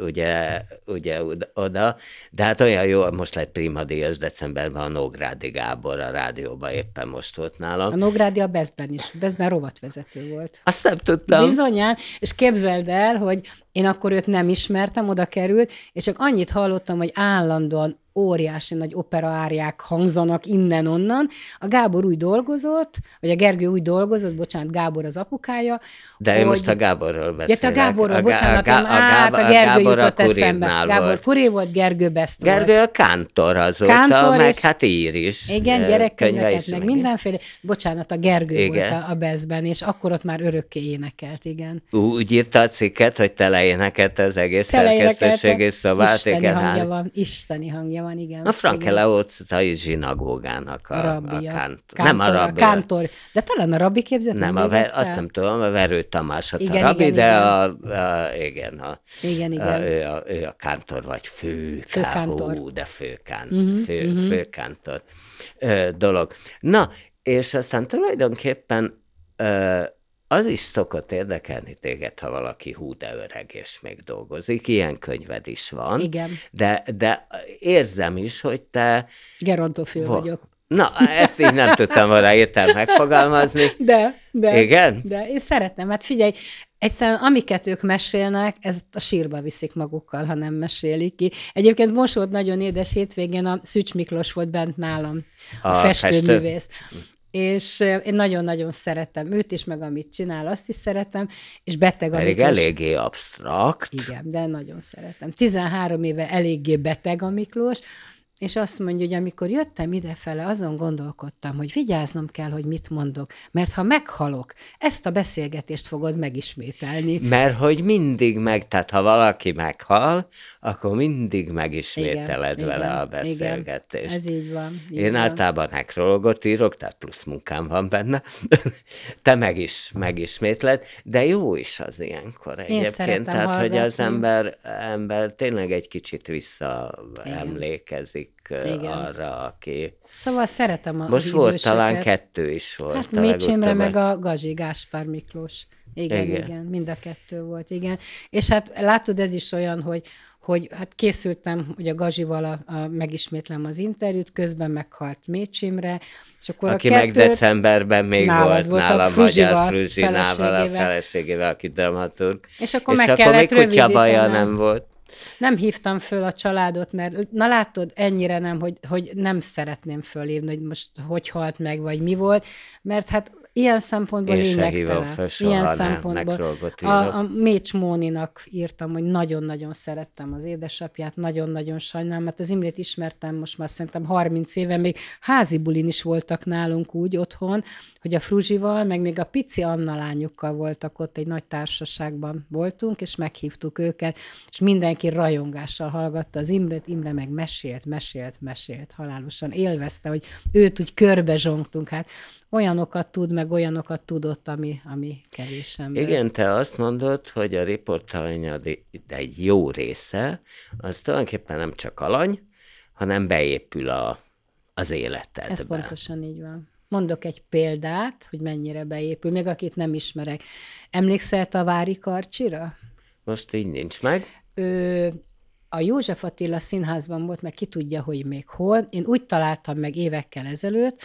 ugye, ugye oda, de hát olyan jó, most lett primadíjas decemberben a Nógrádi Gábor a rádióban éppen most volt nálam. A Nógrádi a Bestben is, Bestben rovatvezető volt. Azt nem tudtam. Bizonyán, és képzeld el, hogy én akkor őt nem ismertem, oda került, és csak annyit hallottam, hogy állandóan óriási nagy operaáriák hangzanak innen-onnan. A Gábor úgy dolgozott, vagy a Gergő úgy dolgozott, bocsánat, Gábor az apukája. De hogy... én most a Gáborról beszélek. Ja, te a Gáborról, a bocsánat, a, hát a, át, a, Gergő Gábor jutott a eszembe. Gábor volt. Kuré volt, Gergő Best volt. Gergő a kántor azóta, kántor meg és... hát ír is. Igen, gyerekkönyveket, meg mindenféle. Bocsánat, a Gergő igen. volt a, a Bestben, és akkor ott már örökké énekelt, igen. Úgy írta a cikket, hogy teleénekelt az egész szerkesztőség és szobát. Isteni hangja hát- van, isteni hangja van, igen. A Frankele utcai zsinagógának a, Rabbia. a kántor, nem a rabbi. Kántor, de talán a rabbi képzett nem, nem a ver, azt nem tudom, a Verő Tamás a igen, rabbi, igen, de igen. A, a, igen, a, igen, igen. A, ő, a, ő a kántor, vagy mhm, fő, főkántor. Hú, de főkánt, uh-huh, fő, uh-huh. főkántor ö, dolog. Na, és aztán tulajdonképpen ö, az is szokott érdekelni téged, ha valaki hú, de öreg, és még dolgozik. Ilyen könyved is van. Igen. De, de érzem is, hogy te... Gerontofil va- vagyok. Na, ezt így nem tudtam volna értem megfogalmazni. De, de. Igen? De, én szeretném. Hát figyelj, egyszerűen amiket ők mesélnek, ez a sírba viszik magukkal, ha nem mesélik ki. Egyébként most volt nagyon édes hétvégén, a Szücs Miklós volt bent nálam, a, a festőművész. Festő? és én nagyon-nagyon szeretem őt is, meg amit csinál, azt is szeretem, és beteg Pedig Miklós... eléggé absztrakt. Igen, de nagyon szeretem. 13 éve eléggé beteg a Miklós, és azt mondja, hogy amikor jöttem idefele, azon gondolkodtam, hogy vigyáznom kell, hogy mit mondok, mert ha meghalok, ezt a beszélgetést fogod megismételni. Mert hogy mindig meg, tehát ha valaki meghal, akkor mindig megismételed igen, vele igen, a beszélgetést. Igen, ez így van. Így Én van. általában nekrologot írok, tehát plusz munkám van benne. Te meg is megismétled, de jó is az ilyenkor egyébként. tehát, hallgatni. hogy az ember, ember tényleg egy kicsit visszaemlékezik játék Igen. arra, aki... Szóval szeretem a Most volt idősöket. talán kettő is volt. Hát Mécsémre meg a Gazsi Gáspár Miklós. Igen, igen, igen, mind a kettő volt, igen. És hát látod, ez is olyan, hogy, hogy hát készültem, hogy a Gazsival a, a, megismétlem az interjút, közben meghalt Mécsimre, és akkor aki a kettőt, meg decemberben még volt, volt nálam a Magyar Fruzsinával, a feleségével, aki dramaturg. És akkor és meg akkor kellett még kutya baja nem volt. Nem hívtam föl a családot, mert na látod, ennyire nem, hogy, hogy nem szeretném fölhívni, hogy most hogy halt meg, vagy mi volt, mert hát ilyen szempontból Én se hívom fel soha, ilyen szempontból. Nem, a, a Mécs Móninak írtam, hogy nagyon-nagyon szerettem az édesapját, nagyon-nagyon sajnálom, mert az Imrét ismertem most már szerintem 30 éve, még házi bulin is voltak nálunk úgy otthon, hogy a Fruzsival, meg még a pici Anna lányukkal voltak ott, egy nagy társaságban voltunk, és meghívtuk őket, és mindenki rajongással hallgatta az Imrét, Imre meg mesélt, mesélt, mesélt, halálosan élvezte, hogy őt úgy körbe zsongtunk. Hát olyanokat tud, meg olyanokat tudott, ami, ami kevés ember. Igen, te azt mondod, hogy a riportalanyad egy jó része, az tulajdonképpen nem csak alany, hanem beépül a, az életedbe. Ez pontosan így van. Mondok egy példát, hogy mennyire beépül, még akit nem ismerek. Emlékszel a Vári Karcsira? Most így nincs meg. Ő a József Attila színházban volt, meg ki tudja, hogy még hol. Én úgy találtam meg évekkel ezelőtt,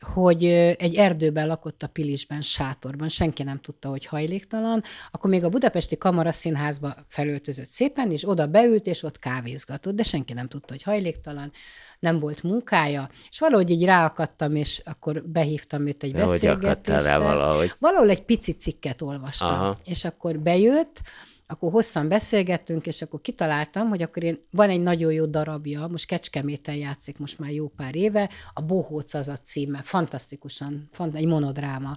hogy egy erdőben lakott a Pilisben, sátorban, senki nem tudta, hogy hajléktalan, akkor még a budapesti Kamara színházba felöltözött szépen, és oda beült, és ott kávézgatott, de senki nem tudta, hogy hajléktalan, nem volt munkája, és valahogy így ráakadtam, és akkor behívtam őt egy beszélgetésre. Valahogy. valahogy? Valahol egy pici cikket olvastam, Aha. és akkor bejött, akkor hosszan beszélgettünk, és akkor kitaláltam, hogy akkor én, van egy nagyon jó darabja, most Kecskeméten játszik most már jó pár éve, a Bohóc az a címe, fantasztikusan, fant, egy monodráma.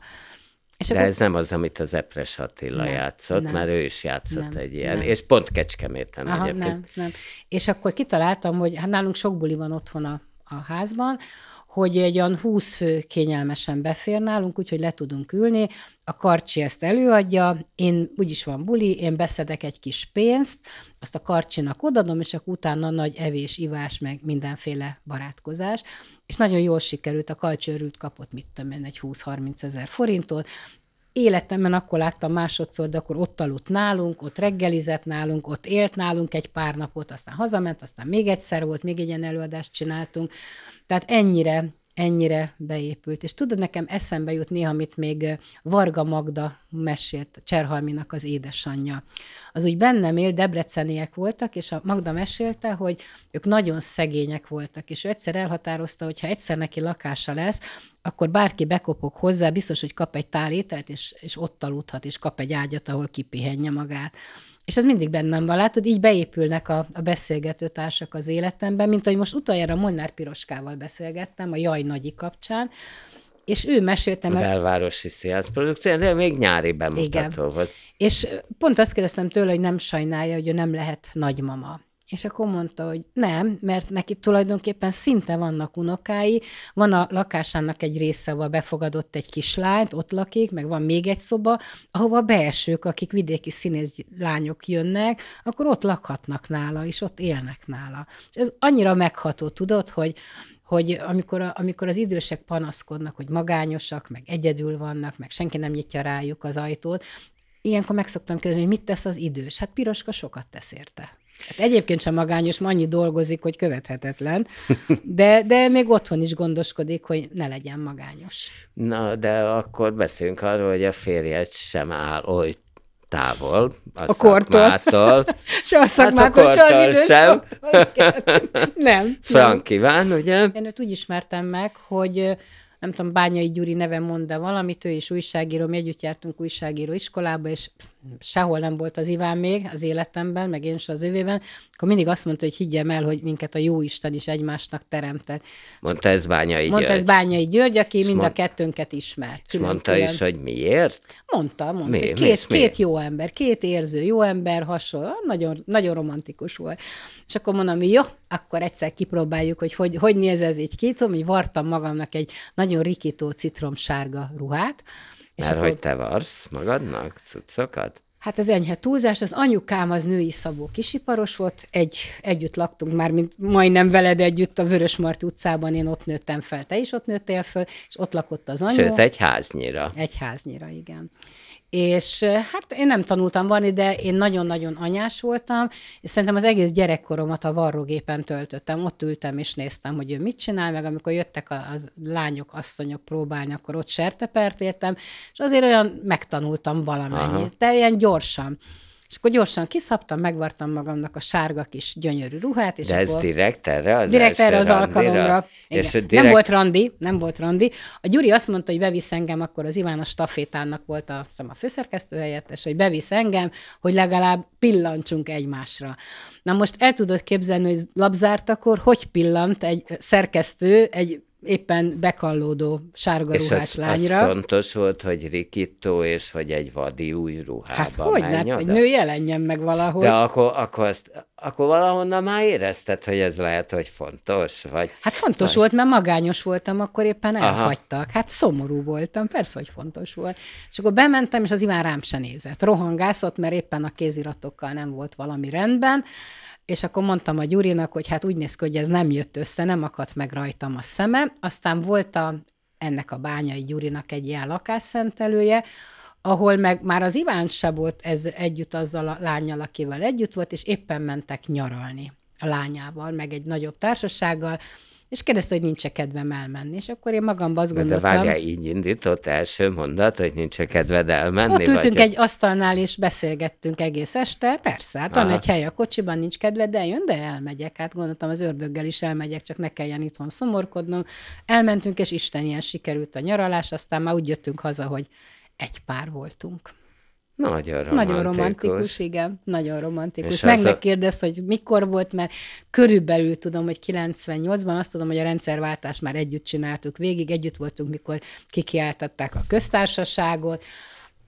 És De akkor... ez nem az, amit az Epres Attila nem, játszott, nem, mert ő is játszott nem, egy ilyen, nem. és pont Kecskeméten Aha, egyébként. Nem, nem. És akkor kitaláltam, hogy hát nálunk sok buli van otthon a, a házban, hogy egy olyan 20 fő kényelmesen befér nálunk, úgyhogy le tudunk ülni, a karcsi ezt előadja, én úgyis van buli, én beszedek egy kis pénzt, azt a karcsinak odadom, és akkor utána nagy evés, ivás, meg mindenféle barátkozás. És nagyon jól sikerült, a örült kapott, mit tudom én, egy 20-30 ezer forintot, életemben akkor láttam másodszor, de akkor ott aludt nálunk, ott reggelizett nálunk, ott élt nálunk egy pár napot, aztán hazament, aztán még egyszer volt, még egy ilyen előadást csináltunk. Tehát ennyire, ennyire beépült. És tudod, nekem eszembe jut néha, amit még Varga Magda mesélt, Cserhalminak az édesanyja. Az úgy bennem él, debreceniek voltak, és a Magda mesélte, hogy ők nagyon szegények voltak, és ő egyszer elhatározta, hogy ha egyszer neki lakása lesz, akkor bárki bekopog hozzá, biztos, hogy kap egy tálételt, és, és ott aludhat, és kap egy ágyat, ahol kipihenje magát. És ez mindig bennem van, látod, így beépülnek a, a beszélgető társak az életemben, mint hogy most utoljára Molnár Piroskával beszélgettem a Jaj Nagyi kapcsán, és ő mesélte meg... Belvárosi Színház produkció, de még nyári bemutató Igen. volt. És pont azt kérdeztem tőle, hogy nem sajnálja, hogy ő nem lehet nagymama. És akkor mondta, hogy nem, mert neki tulajdonképpen szinte vannak unokái, van a lakásának egy része, ahol befogadott egy kislányt, ott lakik, meg van még egy szoba, ahova a beesők, akik vidéki színész lányok jönnek, akkor ott lakhatnak nála, és ott élnek nála. És ez annyira megható, tudod, hogy hogy amikor, a, amikor az idősek panaszkodnak, hogy magányosak, meg egyedül vannak, meg senki nem nyitja rájuk az ajtót, ilyenkor megszoktam kérdezni, hogy mit tesz az idős. Hát piroska sokat tesz érte. Hát egyébként sem magányos, annyi dolgozik, hogy követhetetlen, de, de még otthon is gondoskodik, hogy ne legyen magányos. Na, de akkor beszéljünk arról, hogy a férjed sem áll oly távol a, a kortól. se a szakmától, hát a se az idős sem. nem. Frank Iván, ugye? Én őt úgy ismertem meg, hogy nem tudom, Bányai Gyuri neve mond, de valamit, ő is újságíró, mi együtt jártunk újságíró iskolába, és sehol nem volt az Iván még az életemben, meg én is az övében, akkor mindig azt mondta, hogy higgyem el, hogy minket a jó Isten is egymásnak teremtett. Mondta ez Bányai Mondta György. ez Bányai György, aki mind mond... a kettőnket ismert. És mondta is, hogy miért? Mondta, mondta. Mi? Két, mi? két jó ember, két érző jó ember, hasonló, nagyon, nagyon romantikus volt. És akkor mondom, jó, akkor egyszer kipróbáljuk, hogy hogy, hogy néz ez így két, hogy vartam magamnak egy nagyon rikító citromsárga ruhát, mert akkor... hogy te varsz magadnak cuccokat? Hát az enyhe túlzás, az anyukám az női szabó kisiparos volt, egy, együtt laktunk már, mint majdnem veled együtt a Vörösmart utcában, én ott nőttem fel, te is ott nőttél föl, és ott lakott az anyu. Sőt, egy háznyira. Egy háznyira, igen. És hát én nem tanultam varni, de én nagyon-nagyon anyás voltam, és szerintem az egész gyerekkoromat a varrógépen töltöttem. Ott ültem és néztem, hogy ő mit csinál, meg amikor jöttek a, a lányok, asszonyok próbálni, akkor ott sertepert értem, és azért olyan megtanultam valamennyit, teljesen gyorsan. És akkor gyorsan kiszabtam, megvartam magamnak a sárga kis gyönyörű ruhát. És De ez direkt erre az Direkt erre az alkalomra. És direkt... Nem volt randi, nem volt randi. A Gyuri azt mondta, hogy bevisz engem, akkor az Iván a stafétának volt a, a főszerkesztő helyettes, hogy bevisz engem, hogy legalább pillancsunk egymásra. Na most el tudod képzelni, hogy akkor, hogy pillant egy szerkesztő egy éppen bekallódó sárga és ruhás az, lányra. És fontos volt, hogy rikító, és hogy egy vadi új ruhába Hát hogy ne, hát egy nő jelenjen meg valahol. De akkor, akkor, azt, akkor valahonnan már érezted, hogy ez lehet, hogy fontos? Vagy, hát fontos vagy... volt, mert magányos voltam, akkor éppen elhagytak. Aha. Hát szomorú voltam, persze, hogy fontos volt. És akkor bementem, és az imán rám se nézett. Rohangászott, mert éppen a kéziratokkal nem volt valami rendben és akkor mondtam a Gyurinak, hogy hát úgy néz ki, hogy ez nem jött össze, nem akadt meg rajtam a szeme. Aztán volt a, ennek a bányai Gyurinak egy ilyen lakásszentelője, ahol meg már az Iván se volt ez együtt azzal a lányjal, akivel együtt volt, és éppen mentek nyaralni a lányával, meg egy nagyobb társasággal, és kérdezte, hogy nincs-e kedvem elmenni. És akkor én magam azt gondoltam... De várjál, így indított első mondat, hogy nincs-e kedved elmenni? Ott ültünk vagy... egy asztalnál, és beszélgettünk egész este. Persze, hát van egy hely a kocsiban, nincs kedved, de jön, de elmegyek. Hát gondoltam, az ördöggel is elmegyek, csak ne kelljen itthon szomorkodnom. Elmentünk, és Isten ilyen sikerült a nyaralás, aztán már úgy jöttünk haza, hogy egy pár voltunk. Nagyon romantikus. Nagyon romantikus, igen. Nagyon romantikus. Meg megkérdezte, a... hogy mikor volt, mert körülbelül tudom, hogy 98-ban, azt tudom, hogy a rendszerváltást már együtt csináltuk végig, együtt voltunk, mikor kikiáltatták a köztársaságot,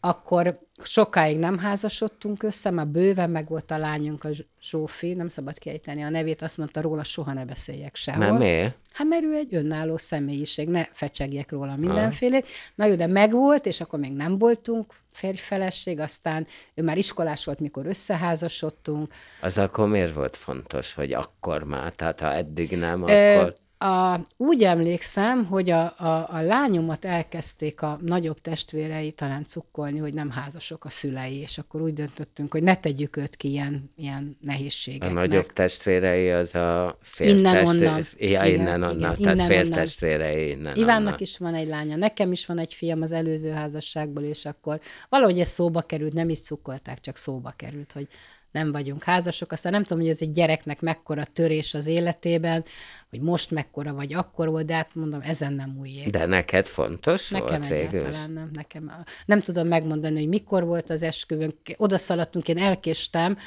akkor sokáig nem házasodtunk össze, mert bőven meg volt a lányunk, a Zsófi, nem szabad kiejteni a nevét, azt mondta róla, soha ne beszéljek sehol. Nem miért? Hát mert ő egy önálló személyiség, ne fecsegjek róla mindenfélét. Na jó, de megvolt, és akkor még nem voltunk férjfeleség, aztán ő már iskolás volt, mikor összeházasodtunk. Az akkor miért volt fontos, hogy akkor már, tehát ha eddig nem, akkor... Ö, a, úgy emlékszem, hogy a, a, a lányomat elkezdték a nagyobb testvérei talán cukkolni, hogy nem házasok a szülei, és akkor úgy döntöttünk, hogy ne tegyük őt ki ilyen, ilyen nehézségeknek. A nagyobb testvérei az a fél Innen testvér... onnan. Ja, igen, innen onnan, igen, tehát innen innen Ivánnak onnan. is van egy lánya, nekem is van egy fiam az előző házasságból, és akkor valahogy ez szóba került, nem is cukkolták, csak szóba került, hogy nem vagyunk házasok, aztán nem tudom, hogy ez egy gyereknek mekkora törés az életében, hogy most mekkora vagy akkor volt, de hát mondom, ezen nem ég. De neked fontos nekem volt végül? Nem, nekem nem tudom megmondani, hogy mikor volt az esküvőnk, oda szaladtunk, én elkéstem,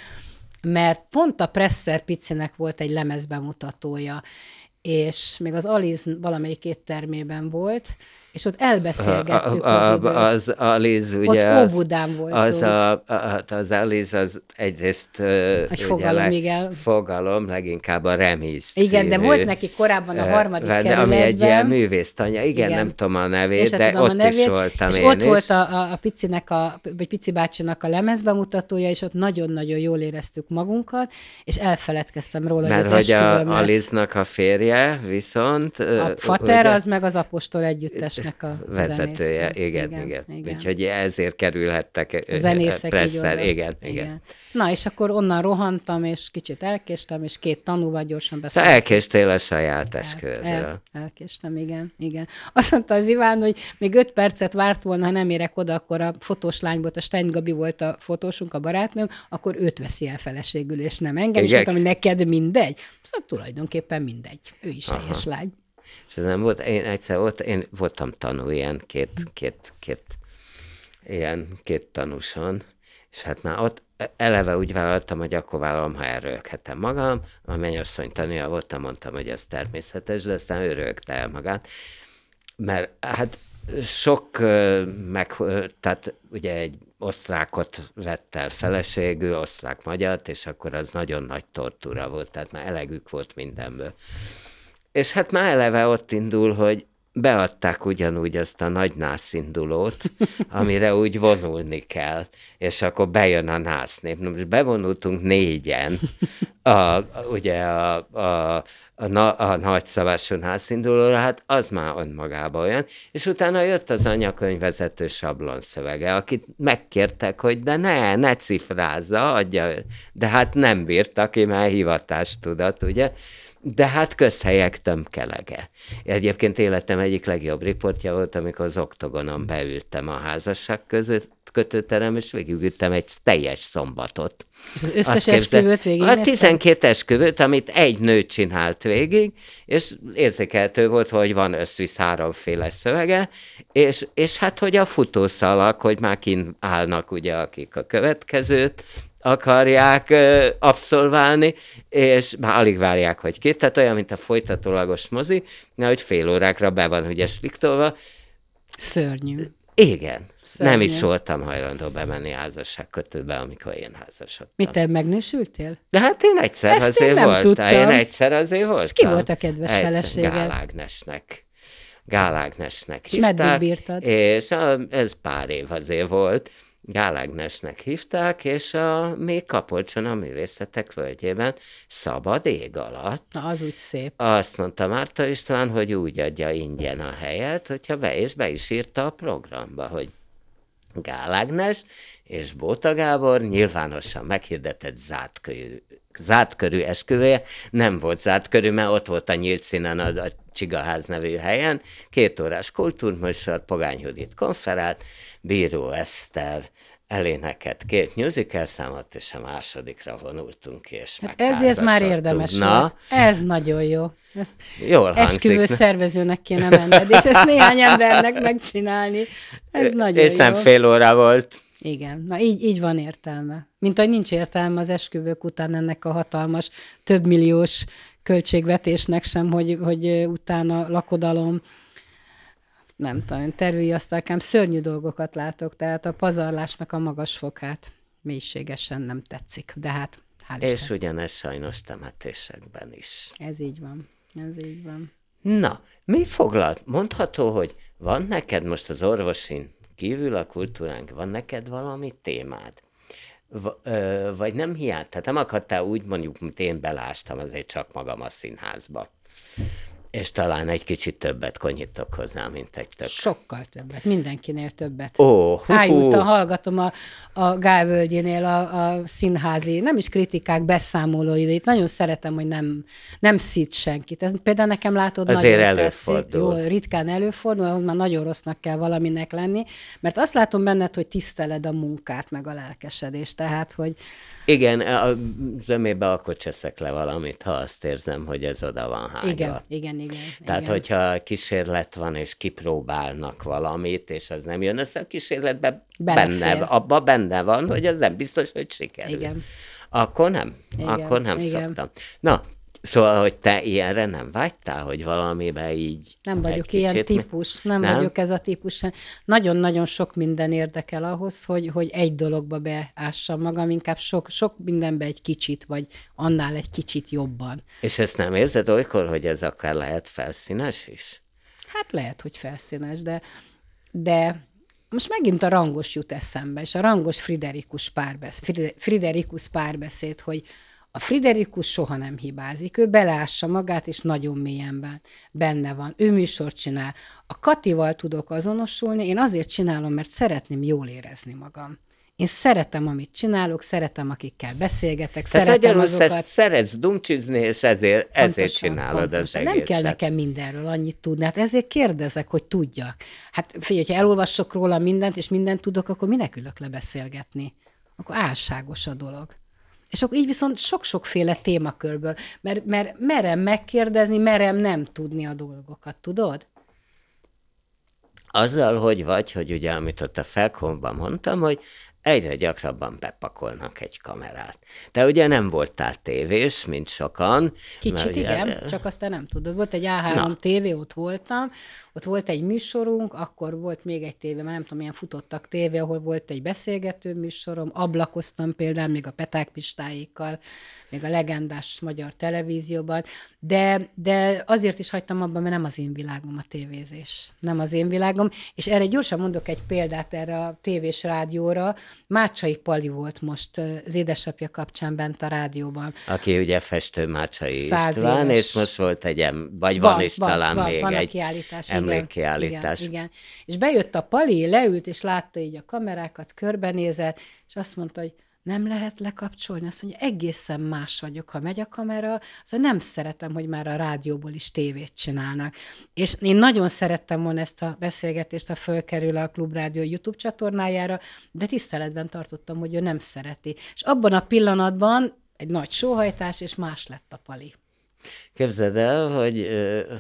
mert pont a Presser Picinek volt egy lemezbemutatója, és még az Aliz valamelyik éttermében volt, és ott elbeszélgettük a, a, a, az, időt. Az Liz, ugye ott Óbudán voltunk. Az, a, hát az Aliz az egyrészt Egy fogalom, igen. fogalom, leginkább a remész Igen, de volt neki korábban a harmadik de, kerületben. Ami egy ilyen művésztanya, igen, igen. nem tudom a nevét, hát de tudom ott a nevét, is voltam és én ott is. volt a, a, a Picinek, a, vagy Pici bácsinak a lemezbemutatója, és ott nagyon-nagyon jól éreztük magunkat, és elfeledkeztem róla, Mert hogy az hogy a, a a férje viszont... A fater ugye, az meg az apostol együttes Pressznek a vezetője. Igen, igen, igen, igen. Úgyhogy ezért kerülhettek eh, a zenészek presszel. Igen, igen, igen. Na, és akkor onnan rohantam, és kicsit elkéstem, és két tanúval gyorsan beszéltem. elkéstél a saját esküdről. El, el, elkéstem, igen, igen. Azt mondta az Iván, hogy még öt percet várt volna, ha nem érek oda, akkor a fotós lány volt, a Stein Gabi volt a fotósunk, a barátnőm, akkor őt veszi el feleségül, és nem engem. Igen. És mondtam, hogy neked mindegy. Szóval tulajdonképpen mindegy. Ő is Aha. helyes lány. És ez nem volt, én egyszer ott, én voltam tanú ilyen két, két, két, ilyen két tanúson, és hát már ott eleve úgy vállaltam, hogy akkor vállalom, ha elrölghetem magam. A mennyasszony tanúja voltam, mondtam, hogy ez természetes, de aztán örökte el magát. Mert hát sok, meg, tehát ugye egy osztrákot vett el feleségül, osztrák magyart, és akkor az nagyon nagy tortúra volt, tehát már elegük volt mindenből és hát már eleve ott indul, hogy beadták ugyanúgy azt a nagy nászindulót, amire úgy vonulni kell, és akkor bejön a násznép. Na most bevonultunk négyen, a, a, ugye a, a, a, na, a nagy szavású nászindulóra, hát az már önmagában olyan, és utána jött az anyakönyvvezető szövege, akit megkértek, hogy de ne, ne cifrázza, adja, de hát nem bírta ki, mert hivatástudat, ugye, de hát közhelyek tömkelege. Egyébként életem egyik legjobb riportja volt, amikor az oktogonon beültem a házasság között, kötőterem, és végigültem egy teljes szombatot. És az összes Azt esküvőt végig? A 12 esküvőt, amit egy nő csinált végig, és érzékeltő volt, hogy van összvisz háromféle szövege, és, és hát, hogy a futószalak hogy már kint állnak ugye, akik a következőt akarják abszolválni, és már alig várják, hogy két. Tehát olyan, mint a folytatólagos mozi, na, hogy fél órákra be van ugye sliktolva. Szörnyű. Igen. Szörnyű. Nem is voltam hajlandó bemenni házasságkötőbe, amikor én házasodtam. Mit, te megnősültél? De hát én egyszer Ezt azért én nem voltam. Tudtam. Én egyszer azért voltam. És ki volt a kedves egyszer, felesége? Gál Ágnesnek. Gál Ágnesnek És meddig bírtad? És a, ez pár év azért volt. Gálágnesnek hívták, és a, még Kapolcson a művészetek völgyében szabad ég alatt. Na, az úgy szép. Azt mondta Márta István, hogy úgy adja ingyen a helyet, hogyha be, és be is írta a programba, hogy Gálágnes és Bóta Gábor nyilvánosan meghirdetett zárt körű, zárt körű esküvője, nem volt zárt körű, mert ott volt a nyílt színen a, a Csigaház nevű helyen, két órás kultúrműsor, Pogány Judit konferált, Bíró Eszter, eléneket két musical számot, és a másodikra vonultunk, és hát Ezért már érdemes Na. volt. Ez nagyon jó. Ezt Jól esküvő hangzik. szervezőnek kéne menned, és ezt néhány embernek megcsinálni. Ez nagyon és jó. És nem fél óra volt. Igen, na így, így van értelme. Mint hogy nincs értelme az esküvők után ennek a hatalmas, többmilliós költségvetésnek sem, hogy, hogy utána lakodalom, nem tudom, terülj asztalkám, szörnyű dolgokat látok, tehát a pazarlásnak a magas fokát mélységesen nem tetszik, de hát hál' És Isten. ugyanez sajnos temetésekben is. Ez így van, ez így van. Na, mi foglalt? Mondható, hogy van neked most az orvosin kívül a kultúránk, van neked valami témád? V- ö, vagy nem hiány? Tehát nem akadtál úgy, mondjuk, mint én belástam azért csak magam a színházba és talán egy kicsit többet konyítok hozzá, mint egy tök. Sokkal többet, mindenkinél többet. Ó, hú. hallgatom a, a Gál Völgyénél a, a színházi, nem is kritikák, beszámolóidét. Nagyon szeretem, hogy nem, nem szít senkit. Ez például nekem látod, Azért nagyon előfordul. Tetszik. Jó, ritkán előfordul, ahol már nagyon rossznak kell valaminek lenni, mert azt látom benned, hogy tiszteled a munkát, meg a lelkesedést, tehát, hogy igen, a zömébe akkor cseszek le valamit, ha azt érzem, hogy ez oda van hányva. Igen, igen, igen. Tehát, igen. hogyha kísérlet van, és kipróbálnak valamit, és az nem jön össze, a kísérletben Belefér. benne, abba benne van, hogy az nem biztos, hogy sikerül. Igen. Akkor nem, igen, akkor nem igen. szoktam. Na, Szóval, hogy te ilyenre nem vágytál, hogy valamiben így... Nem vagyok kicsit, ilyen típus, nem, nem vagyok ez a típus. Nagyon-nagyon sok minden érdekel ahhoz, hogy, hogy egy dologba beássam magam, inkább sok, sok mindenbe egy kicsit, vagy annál egy kicsit jobban. És ezt nem érzed olykor, hogy ez akár lehet felszínes is? Hát lehet, hogy felszínes, de, de most megint a rangos jut eszembe, és a rangos Friderikus párbeszéd, Friderikus párbeszéd, hogy, a Friderikus soha nem hibázik, ő belássa magát, és nagyon mélyen benne van. Ő műsort csinál. A Katival tudok azonosulni, én azért csinálom, mert szeretném jól érezni magam. Én szeretem, amit csinálok, szeretem, akikkel beszélgetek, Tehát szeretem azokat. szeretsz dumcsizni, és ezért, pontosan, ezért csinálod pontosan. az egészet. Nem kell nekem mindenről annyit tudni, hát ezért kérdezek, hogy tudjak. Hát figyelj, hogyha elolvassok róla mindent, és mindent tudok, akkor minek ülök le beszélgetni? Akkor álságos a dolog. És akkor így viszont sok-sokféle témakörből, mert, mert merem megkérdezni, merem nem tudni a dolgokat, tudod? Azzal, hogy vagy, hogy ugye, amit ott a felkomban mondtam, hogy egyre gyakrabban bepakolnak egy kamerát. Te ugye nem voltál tévés, mint sokan. Kicsit igen, ugye... csak aztán nem tudod. Volt egy A3 Na. tévé, ott voltam, ott volt egy műsorunk, akkor volt még egy tévé, már nem tudom, ilyen futottak tévé, ahol volt egy beszélgető műsorom, ablakoztam például még a Peták Pistáikkal, még a legendás magyar televízióban, de, de azért is hagytam abban, mert nem az én világom a tévézés. Nem az én világom, és erre gyorsan mondok egy példát erre a tévés rádióra. Mácsai Pali volt most az édesapja kapcsán bent a rádióban. Aki ugye festő Mácsai István, éves. és most volt egy, em- vagy van, van is van, talán van, még van egy emlékkiállítás. Igen, igen. És bejött a Pali, leült, és látta így a kamerákat, körbenézett, és azt mondta, hogy nem lehet lekapcsolni, azt mondja, egészen más vagyok, ha megy a kamera, szóval nem szeretem, hogy már a rádióból is tévét csinálnak. És én nagyon szerettem volna ezt a beszélgetést, ha fölkerül a Klubrádió YouTube csatornájára, de tiszteletben tartottam, hogy ő nem szereti. És abban a pillanatban egy nagy sóhajtás, és más lett a pali. Képzeld el, hogy,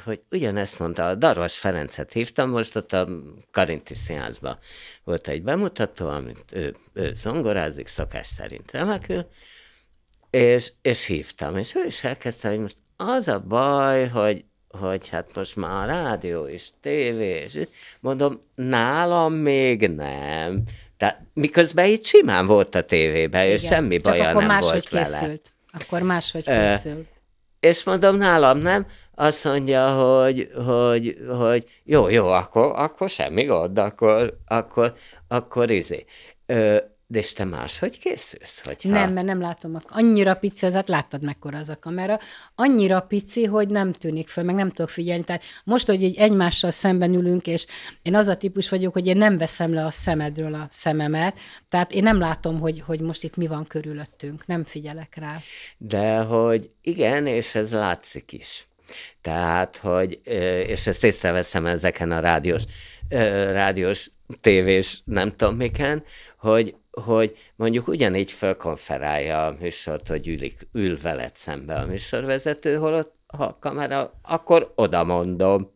hogy ugyanezt mondta, a Darvas Ferencet hívtam, most ott a Karinti Színházban volt egy bemutató, amit ő, ő zongorázik szokás szerint remekül, és, és hívtam, és ő is elkezdte, hogy most az a baj, hogy, hogy hát most már a rádió és tévé, és mondom, nálam még nem. Tehát miközben itt simán volt a tévében Igen, és semmi baja nem volt vele. Készült. Akkor máshogy készül. És mondom, nálam nem. Azt mondja, hogy, hogy, hogy jó, jó, akkor, akkor semmi gond, akkor, akkor, akkor izé. Ö, de és te máshogy készülsz? Hogyha... Nem, mert nem látom. Annyira pici, az hát láttad mekkora az a kamera, annyira pici, hogy nem tűnik föl, meg nem tudok figyelni. Tehát most, hogy így egymással szemben ülünk, és én az a típus vagyok, hogy én nem veszem le a szemedről a szememet, tehát én nem látom, hogy, hogy most itt mi van körülöttünk, nem figyelek rá. De hogy igen, és ez látszik is. Tehát, hogy, és ezt észreveszem ezeken a rádiós, rádiós tévés, nem tudom miken, hogy hogy mondjuk ugyanígy fölkonferálja a műsort, hogy ülik, ül veled szembe a műsorvezető, holott ha a kamera, akkor oda mondom.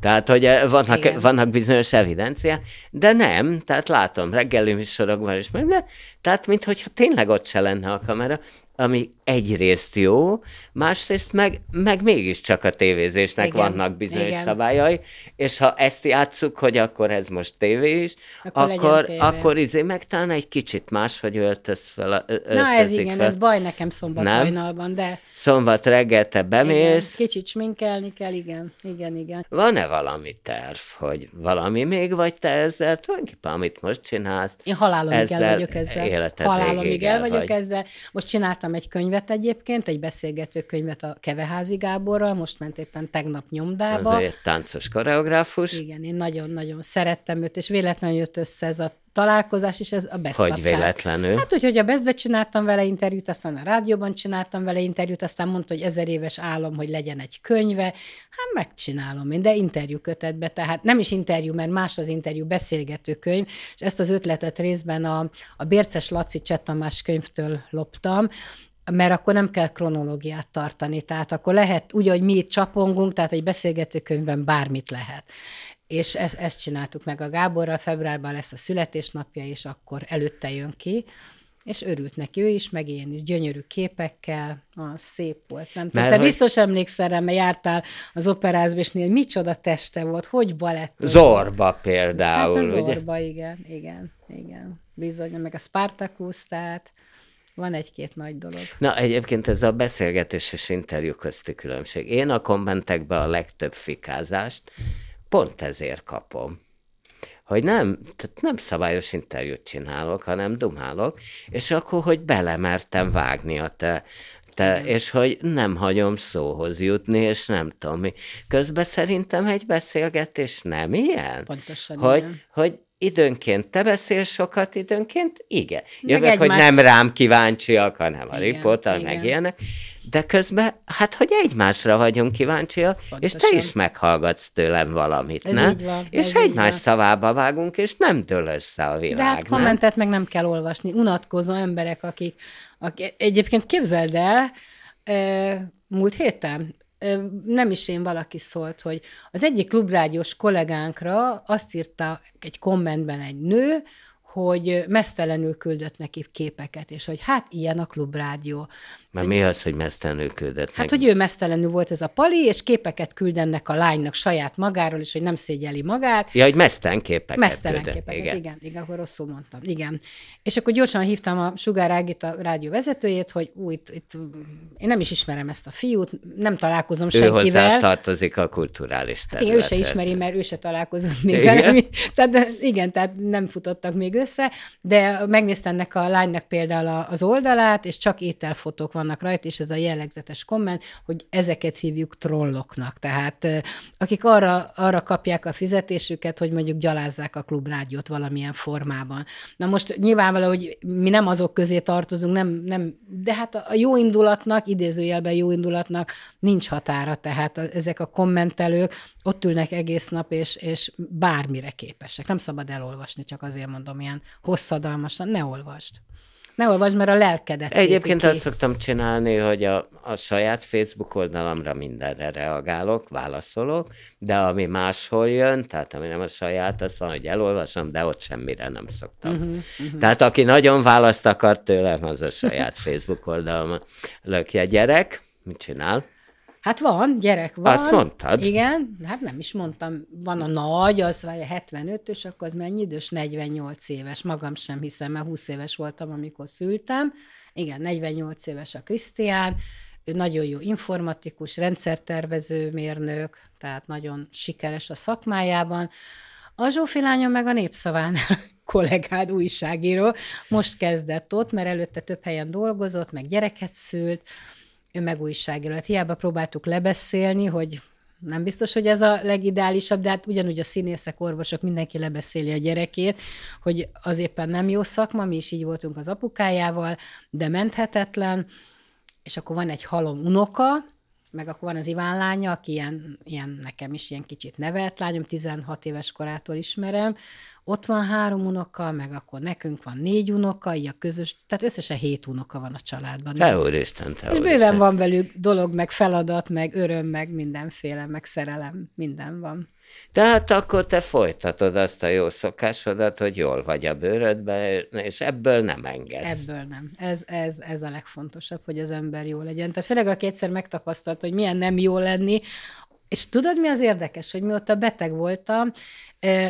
Tehát, hogy eh, vannak, Igen. vannak bizonyos evidencia, de nem, tehát látom reggeli műsorokban is, de, tehát mintha tényleg ott se lenne a kamera, ami egyrészt jó, másrészt meg, meg mégiscsak a tévézésnek igen, vannak bizonyos igen. szabályai, és ha ezt játsszuk, hogy akkor ez most tévé is, akkor, akkor, akkor izé meg talán egy kicsit más, hogy öltöz fel. Na ez igen, fel. ez baj nekem szombat Nem? hajnalban, de... Szombat reggel te bemész. Igen, kicsit sminkelni kell, igen, igen, igen. Van-e valami terv, hogy valami még vagy te ezzel? Tulajdonképpen, amit most csinálsz. Én halálomig el vagyok ezzel. Életed halálomig el vagyok vagy. ezzel. Most csináltam írtam egy könyvet egyébként, egy beszélgető könyvet a Keveházi Gáborral, most ment éppen tegnap nyomdába. Ez egy táncos koreográfus. Igen, én nagyon-nagyon szerettem őt, és véletlenül jött össze ez a találkozás, és ez a best Hogy véletlenül. Hát úgy, hogy a bestbe csináltam vele interjút, aztán a rádióban csináltam vele interjút, aztán mondta, hogy ezer éves álom, hogy legyen egy könyve. Hát megcsinálom én, de interjú kötetbe, tehát nem is interjú, mert más az interjú, beszélgető könyv, és ezt az ötletet részben a, a Bérces Laci Csettamás könyvtől loptam, mert akkor nem kell kronológiát tartani, tehát akkor lehet úgy, hogy mi itt csapongunk, tehát egy beszélgetőkönyvben bármit lehet és ezt, ezt csináltuk meg a Gáborral, februárban lesz a születésnapja, és akkor előtte jön ki, és örült neki ő is, meg én is, gyönyörű képekkel, ah, szép volt. Nem tudom, te hogy... biztos emlékszel rá, mert jártál az operázba, és nél, micsoda teste volt, hogy balett. Zorba például, hát a Zorba, ugye? igen, igen, igen. Bizony, meg a Spartacus, tehát van egy-két nagy dolog. Na, egyébként ez a beszélgetés és interjú közti különbség. Én a kommentekben a legtöbb fikázást, Pont ezért kapom. Hogy nem, tehát nem szabályos interjút csinálok, hanem dumálok, és akkor, hogy belemertem vágni a te te, és hogy nem hagyom szóhoz jutni, és nem tudom mi. Közben szerintem egy beszélgetés nem ilyen? Pontosan hogy, ilyen. Hogy időnként te beszél sokat, időnként igen. Jövök, meg hogy nem rám kíváncsiak, hanem a igen, riportal, meg ilyenek. De közben, hát, hogy egymásra vagyunk kíváncsiak, Pontosan. és te is meghallgatsz tőlem valamit, ez nem? Így van, és egymás van. szavába vágunk, és nem dől össze a világ. De hát nem? kommentet meg nem kell olvasni. Unatkozó emberek, akik, akik egyébként képzeld el, múlt héten nem is én valaki szólt, hogy az egyik klubrádiós kollégánkra azt írta egy kommentben egy nő, hogy mesztelenül küldött neki képeket, és hogy hát ilyen a klubrádió. Már mi az, hogy mesztelenülködött? Hát, meg? hogy ő mesztelenül volt ez a pali, és képeket küldennek a lánynak saját magáról, és hogy nem szégyeli magát. Ja, hogy mesztelen képeket. Mesztelen képeket, igen. igen. Igen, akkor rosszul mondtam. Igen. És akkor gyorsan hívtam a Sugár Ágit, a rádió vezetőjét, hogy új, itt, itt, én nem is ismerem ezt a fiút, nem találkozom ő senkivel. Ő hozzá tartozik a kulturális Hát igen, ő se ismeri, mert ő se találkozott még igen. vele. Tehát igen, tehát nem futottak még össze, de megnéztem ennek a lánynak például az oldalát, és csak ételfotók vannak rajta, és ez a jellegzetes komment, hogy ezeket hívjuk trolloknak. Tehát akik arra, arra kapják a fizetésüket, hogy mondjuk gyalázzák a klubrádiót valamilyen formában. Na most nyilvánvaló, hogy mi nem azok közé tartozunk, nem, nem, de hát a jó indulatnak, idézőjelben jó indulatnak nincs határa, tehát ezek a kommentelők ott ülnek egész nap, és, és bármire képesek. Nem szabad elolvasni, csak azért mondom, ilyen hosszadalmasan, ne olvasd ne olvasd, mert a lelkedet Egyébként azt szoktam csinálni, hogy a, a saját Facebook oldalamra mindenre reagálok, válaszolok, de ami máshol jön, tehát ami nem a saját, az van, hogy elolvasom, de ott semmire nem szoktam. Uh-huh, uh-huh. Tehát aki nagyon választ akar tőlem, az a saját Facebook oldalam lökje gyerek. Mit csinál? Hát van, gyerek van. Azt mondtad? Igen, hát nem is mondtam. Van a nagy, az vagy a 75-ös, akkor az mennyi idős? 48 éves. Magam sem hiszem, mert 20 éves voltam, amikor szültem. Igen, 48 éves a Krisztián. Ő nagyon jó informatikus, rendszertervező, mérnök, tehát nagyon sikeres a szakmájában. A Zsófi lányom meg a népszaván kollégád, újságíró, most kezdett ott, mert előtte több helyen dolgozott, meg gyereket szült, meg újságírót. Hiába próbáltuk lebeszélni, hogy nem biztos, hogy ez a legideálisabb, de hát ugyanúgy a színészek, orvosok, mindenki lebeszéli a gyerekét, hogy az éppen nem jó szakma, mi is így voltunk az apukájával, de menthetetlen, és akkor van egy halom unoka, meg akkor van az Iván lánya, aki ilyen, ilyen nekem is ilyen kicsit nevelt lányom, 16 éves korától ismerem, ott van három unoka, meg akkor nekünk van négy unoka, így a közös, tehát összesen hét unoka van a családban. Te úristen, te És bőven van velük dolog, meg feladat, meg öröm, meg mindenféle, meg szerelem, minden van. Tehát akkor te folytatod azt a jó szokásodat, hogy jól vagy a bőrödben, és ebből nem engedsz. Ebből nem. Ez, ez, ez a legfontosabb, hogy az ember jó legyen. Tehát főleg, aki egyszer megtapasztalt, hogy milyen nem jó lenni, és tudod, mi az érdekes, hogy mióta beteg voltam,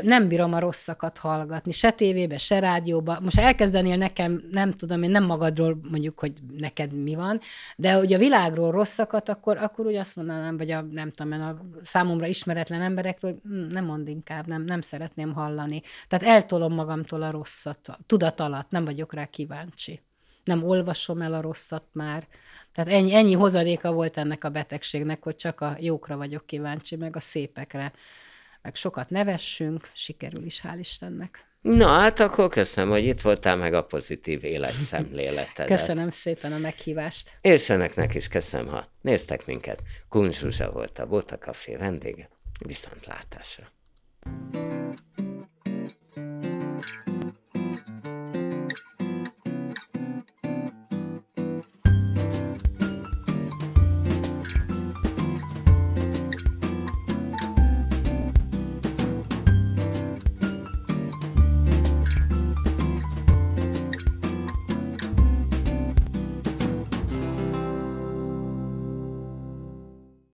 nem bírom a rosszakat hallgatni, se tévébe, se rádióba. Most elkezdenél nekem, nem tudom, én nem magadról mondjuk, hogy neked mi van, de hogy a világról rosszakat, akkor, akkor úgy azt mondanám, vagy a, nem tudom, a számomra ismeretlen emberekről, mm, nem mond inkább, nem, nem szeretném hallani. Tehát eltolom magamtól a rosszat, tudat alatt, nem vagyok rá kíváncsi. Nem olvasom el a rosszat már, tehát ennyi, ennyi hozadéka volt ennek a betegségnek, hogy csak a jókra vagyok kíváncsi, meg a szépekre. Meg sokat nevessünk, sikerül is, hál' Istennek. Na, hát akkor köszönöm, hogy itt voltál meg a pozitív életszemléletedet. Köszönöm szépen a meghívást. És önöknek is köszönöm, ha néztek minket. Kuncs Zsuzsa volt a Bóta Café vendége. Viszontlátásra. thank you